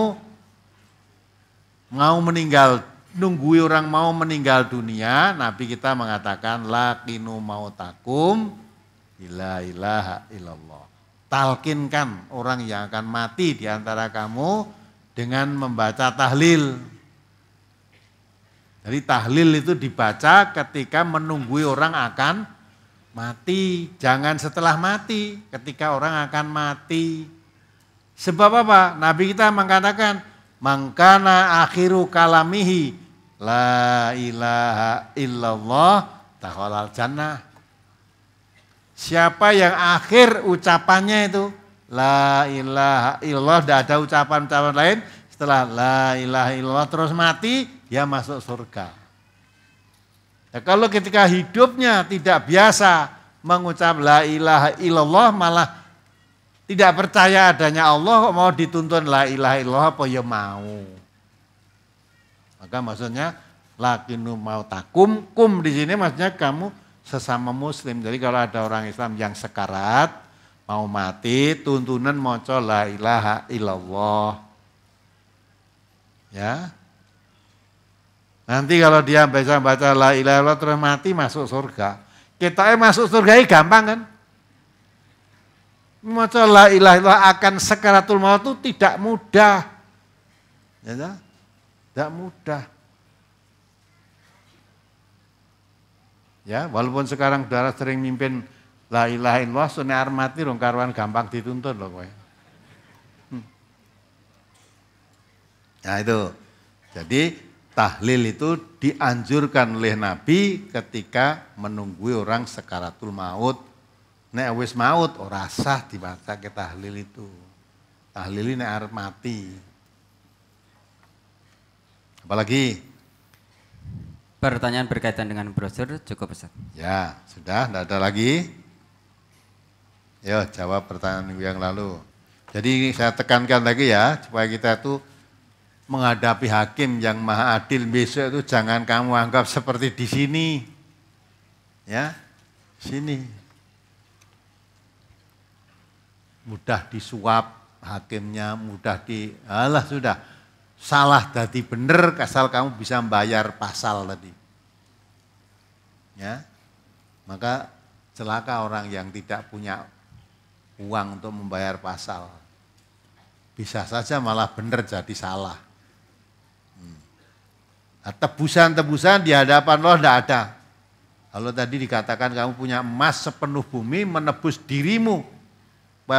mau meninggal nunggui orang mau meninggal dunia, Nabi kita mengatakan lakinu mautakum la ilaha illallah. Talkinkan orang yang akan mati di antara kamu dengan membaca tahlil. Jadi tahlil itu dibaca ketika menunggu orang akan mati, jangan setelah mati, ketika orang akan mati. Sebab apa? Nabi kita mengatakan, "Mangkana akhiru kalamihi la ilaha illallah takhalal jannah." Siapa yang akhir ucapannya itu la ilaha illallah, tidak ada ucapan-ucapan lain setelah la ilaha illallah terus mati, dia masuk surga. Ya, kalau ketika hidupnya tidak biasa mengucap la ilaha illallah malah tidak percaya adanya Allah mau dituntun la ilaha illallah apa ya mau. Maka maksudnya lakinu mau takum kum di sini maksudnya kamu sesama muslim. Jadi kalau ada orang Islam yang sekarat mau mati tuntunan maca la ilaha illallah. Ya, Nanti kalau dia baca baca la ilaha illallah terus mati masuk surga. Kita masuk surga ini gampang kan? Maca la ilaha illallah akan sekaratul maut itu tidak mudah. Ya, tidak mudah. Ya, walaupun sekarang saudara sering mimpin la ilaha illallah sunnah armati rong karuan gampang dituntut loh kowe. Hmm. Nah itu. Jadi Tahlil itu dianjurkan oleh Nabi ketika menunggu orang sekaratul maut. Nek wis maut ora sah dibaca ke tahlil itu. Tahlil ini arep mati. Apalagi Pertanyaan berkaitan dengan brosur cukup besar. Ya, sudah, tidak ada lagi. Yo jawab pertanyaan yang lalu. Jadi saya tekankan lagi ya, supaya kita tuh menghadapi hakim yang maha adil besok itu jangan kamu anggap seperti di sini. Ya, sini. Mudah disuap hakimnya, mudah di, alah sudah. Salah jadi benar asal kamu bisa membayar pasal tadi. Ya, maka celaka orang yang tidak punya uang untuk membayar pasal. Bisa saja malah benar jadi salah. Nah, tebusan-tebusan di hadapan Allah tidak ada. Kalau tadi dikatakan kamu punya emas sepenuh bumi menebus dirimu.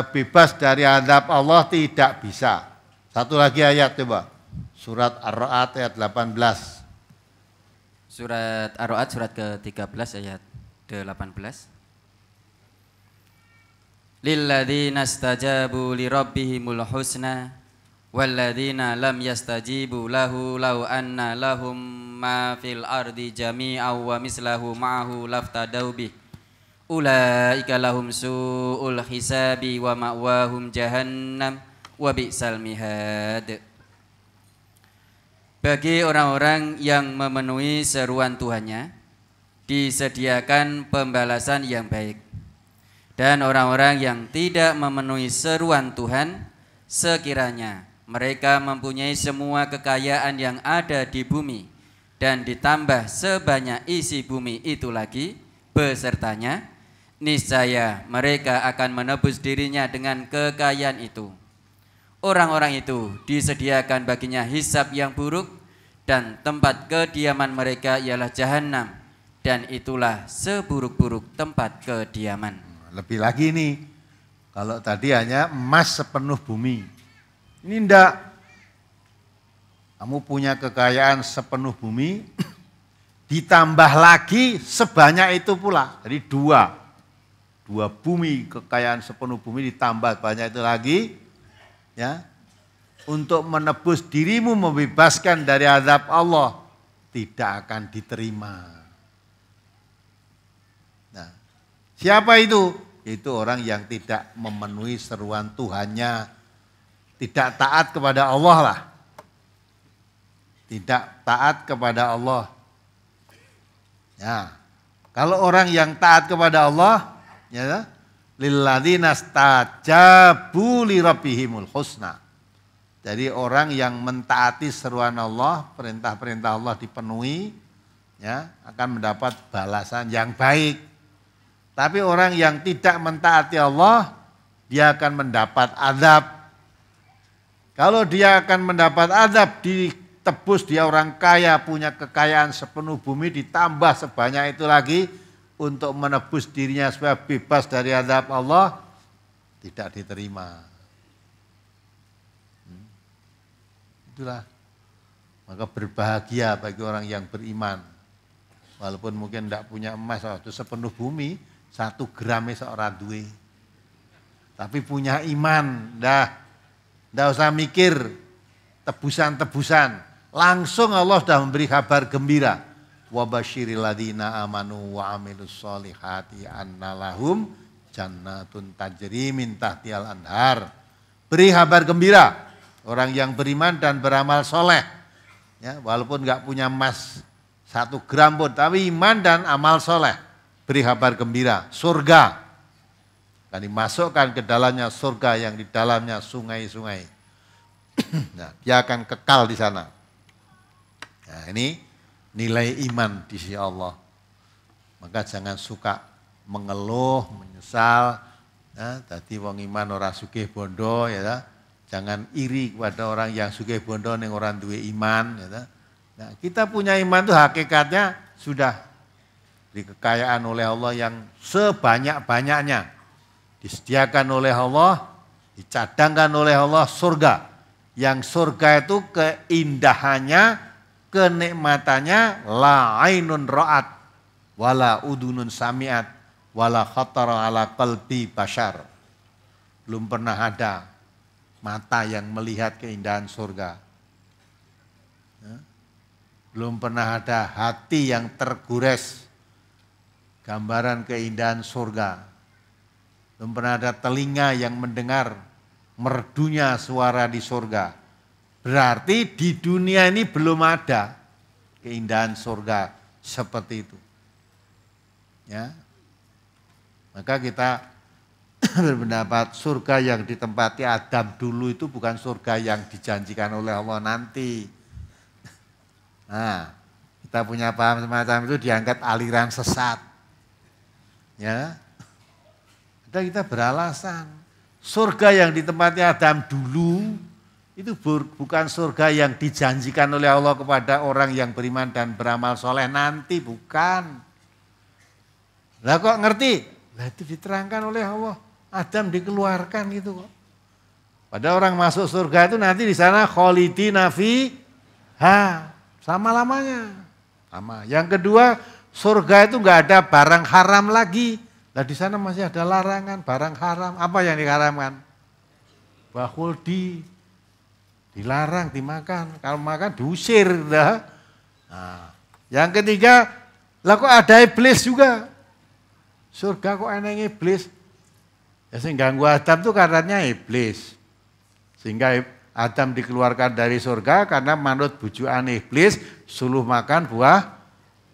Bebas dari hadap Allah tidak bisa. Satu lagi ayat coba. Surat Ar-Ra'at ayat 18. Surat Ar-Ra'at surat ke-13 ayat 18. Lilladzina stajabu li rabbihimul husna walladzina lam yastajibu lahu lau anna lahum ma fil ardi jami'a wa mislahu ma'ahu daubi bih ikalahum su su'ul hisabi wa ma'wahum jahannam wa bi'sal mihad bagi orang-orang yang memenuhi seruan Tuhannya disediakan pembalasan yang baik dan orang-orang yang tidak memenuhi seruan Tuhan sekiranya mereka mempunyai semua kekayaan yang ada di bumi dan ditambah sebanyak isi bumi itu lagi besertanya niscaya mereka akan menebus dirinya dengan kekayaan itu. Orang-orang itu disediakan baginya hisap yang buruk dan tempat kediaman mereka ialah jahanam dan itulah seburuk-buruk tempat kediaman. Lebih lagi nih, kalau tadi hanya emas sepenuh bumi, ini ndak. Kamu punya kekayaan sepenuh bumi, ditambah lagi sebanyak itu pula. Jadi dua. Dua bumi, kekayaan sepenuh bumi ditambah banyak itu lagi. ya Untuk menebus dirimu membebaskan dari azab Allah. Tidak akan diterima. Nah, siapa itu? Itu orang yang tidak memenuhi seruan Tuhannya tidak taat kepada Allah lah. Tidak taat kepada Allah. Ya. Kalau orang yang taat kepada Allah, ya, lilladzina stajabu li rabbihimul husna. Jadi orang yang mentaati seruan Allah, perintah-perintah Allah dipenuhi, ya akan mendapat balasan yang baik. Tapi orang yang tidak mentaati Allah, dia akan mendapat azab kalau dia akan mendapat adab, ditebus dia orang kaya, punya kekayaan sepenuh bumi, ditambah sebanyak itu lagi untuk menebus dirinya supaya bebas dari adab Allah, tidak diterima. Hmm. Itulah. Maka berbahagia bagi orang yang beriman. Walaupun mungkin tidak punya emas, itu sepenuh bumi, satu gramnya seorang duit. Tapi punya iman, dah tidak usah mikir tebusan-tebusan. Langsung Allah sudah memberi kabar gembira. Wabashiril ladina amanu wa amilus solihati lahum jannatun tajri min tahtial anhar. Beri kabar gembira orang yang beriman dan beramal soleh. Ya, walaupun nggak punya emas satu gram pun, tapi iman dan amal soleh. Beri kabar gembira, surga dan dimasukkan ke dalamnya surga yang di dalamnya sungai-sungai. nah, dia akan kekal di sana. Nah, ini nilai iman di sisi Allah. Maka jangan suka mengeluh, menyesal. Ya, nah, tadi wong iman orang sugih bondo ya. Ta? Jangan iri kepada orang yang sugih bondo yang orang duwe iman ya. Ta? Nah, kita punya iman itu hakikatnya sudah dikekayaan oleh Allah yang sebanyak-banyaknya disediakan oleh Allah, dicadangkan oleh Allah surga. Yang surga itu keindahannya, kenikmatannya la ainun ra'at wala udunun samiat wala kotor ala qalbi bashar. Belum pernah ada mata yang melihat keindahan surga. Ya. Belum pernah ada hati yang tergores gambaran keindahan surga. Belum pernah ada telinga yang mendengar merdunya suara di surga. Berarti di dunia ini belum ada keindahan surga seperti itu. Ya. Maka kita berpendapat surga yang ditempati Adam dulu itu bukan surga yang dijanjikan oleh Allah nanti. Nah, kita punya paham semacam itu diangkat aliran sesat. Ya, dan kita beralasan. Surga yang di tempatnya Adam dulu itu bukan surga yang dijanjikan oleh Allah kepada orang yang beriman dan beramal soleh nanti, bukan. Lah kok ngerti? Lah itu diterangkan oleh Allah. Adam dikeluarkan gitu kok. Pada orang masuk surga itu nanti di sana kholidi nafi ha sama lamanya. Sama. Yang kedua, surga itu nggak ada barang haram lagi Nah di sana masih ada larangan, barang haram. Apa yang diharamkan? Bahul di dilarang dimakan. Kalau makan diusir, dah. Nah, yang ketiga, lah kok ada iblis juga? Surga kok enak iblis? Ya sing ganggu Adam tuh karenanya iblis. Sehingga Adam dikeluarkan dari surga karena manut bujuan iblis, suluh makan buah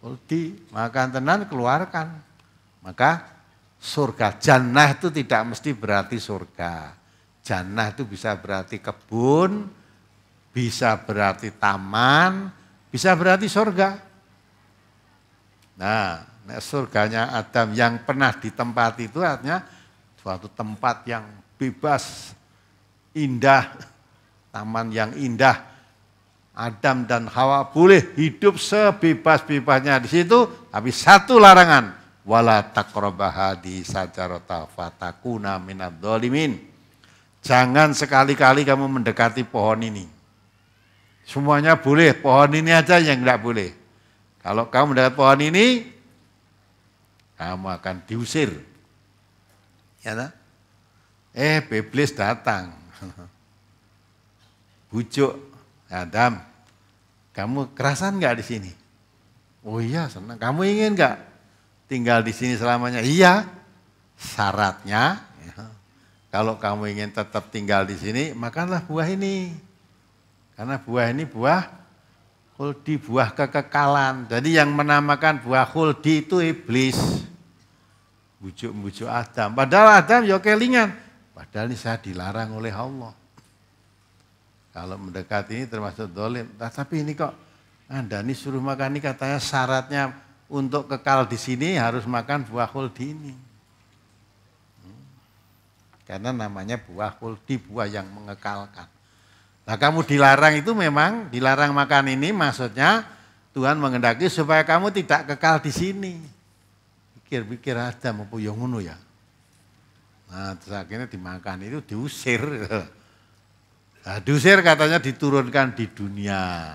ulti, makan tenan keluarkan. Maka surga. Jannah itu tidak mesti berarti surga. Jannah itu bisa berarti kebun, bisa berarti taman, bisa berarti surga. Nah, surganya Adam yang pernah ditempati itu artinya suatu tempat yang bebas, indah, taman yang indah. Adam dan Hawa boleh hidup sebebas-bebasnya di situ, tapi satu larangan, wala taqraba hadi sajarata fatakuna minad dolimin. Jangan sekali-kali kamu mendekati pohon ini. Semuanya boleh, pohon ini aja yang tidak boleh. Kalau kamu mendekati pohon ini, kamu akan diusir. Ya tak? Eh, beblis datang. Bujuk, Adam, kamu kerasan nggak di sini? Oh iya, senang. Kamu ingin nggak? tinggal di sini selamanya? Iya, syaratnya ya, kalau kamu ingin tetap tinggal di sini, makanlah buah ini. Karena buah ini buah huldi, buah kekekalan. Jadi yang menamakan buah huldi itu iblis. Bujuk-bujuk Adam. Padahal Adam ya kelingan. Padahal ini saya dilarang oleh Allah. Kalau mendekati ini termasuk dolim. Nah, tapi ini kok Anda ini suruh makan ini katanya syaratnya untuk kekal di sini harus makan buah khuldi ini. Hmm. Karena namanya buah khuldi, buah yang mengekalkan. Nah kamu dilarang itu memang, dilarang makan ini maksudnya Tuhan mengendaki supaya kamu tidak kekal di sini. Pikir-pikir ada mampu yang ya. Nah terus akhirnya dimakan itu diusir. Nah diusir katanya diturunkan di dunia.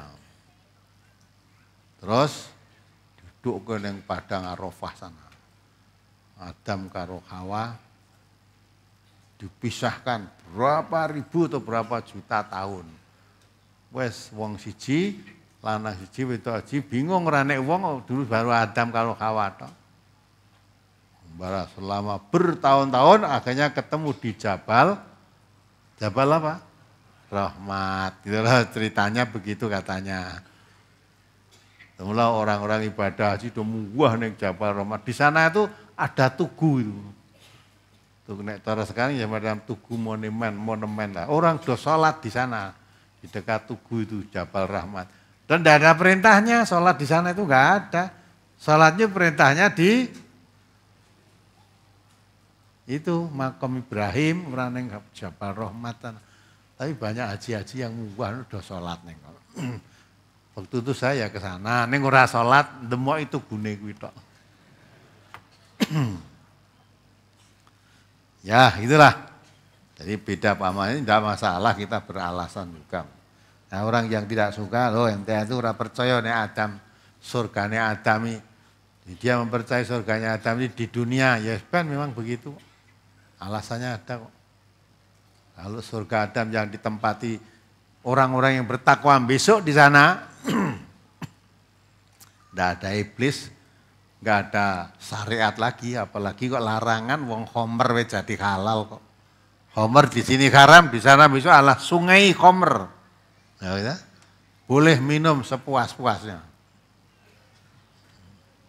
Terus duduk ke yang padang Arafah sana. Adam karo Hawa dipisahkan berapa ribu atau berapa juta tahun. Wes wong siji, lana siji wedok aji bingung ranek wong oh, dulu baru Adam karo Hawa tok. Bara selama bertahun-tahun akhirnya ketemu di Jabal Jabal apa? Rahmat. itulah ceritanya begitu katanya. Mula orang-orang ibadah haji itu munggah neng Jabal Rahmat. Di sana itu ada tugu itu. Tuh nek terus sekarang ya macam tugu monumen, monumen lah. Orang sudah sholat di sana di dekat tugu itu Jabal Rahmat. Dan tidak ada perintahnya sholat di sana itu enggak ada. Sholatnya perintahnya di itu makam Ibrahim orang neng Jabal rahmatan. Tapi banyak haji-haji yang munggah udah sholat neng. Waktu itu saya ke sana, ning ora sholat, demok itu gune kuwi ya, itulah. Jadi beda pahamannya tidak masalah kita beralasan juga. Nah, orang yang tidak suka, loh yang itu orang percaya nih Adam, surganya Adam ini. dia mempercayai surganya Adam ini di dunia, ya kan memang begitu. Alasannya ada kok. Kalau surga Adam yang ditempati orang-orang yang bertakwa besok di sana, tidak ada iblis, nggak ada syariat lagi, apalagi kok larangan wong homer we jadi halal kok. Homer di sini haram, di sana bisa Allah sungai homer. Ya, ya. Boleh minum sepuas-puasnya.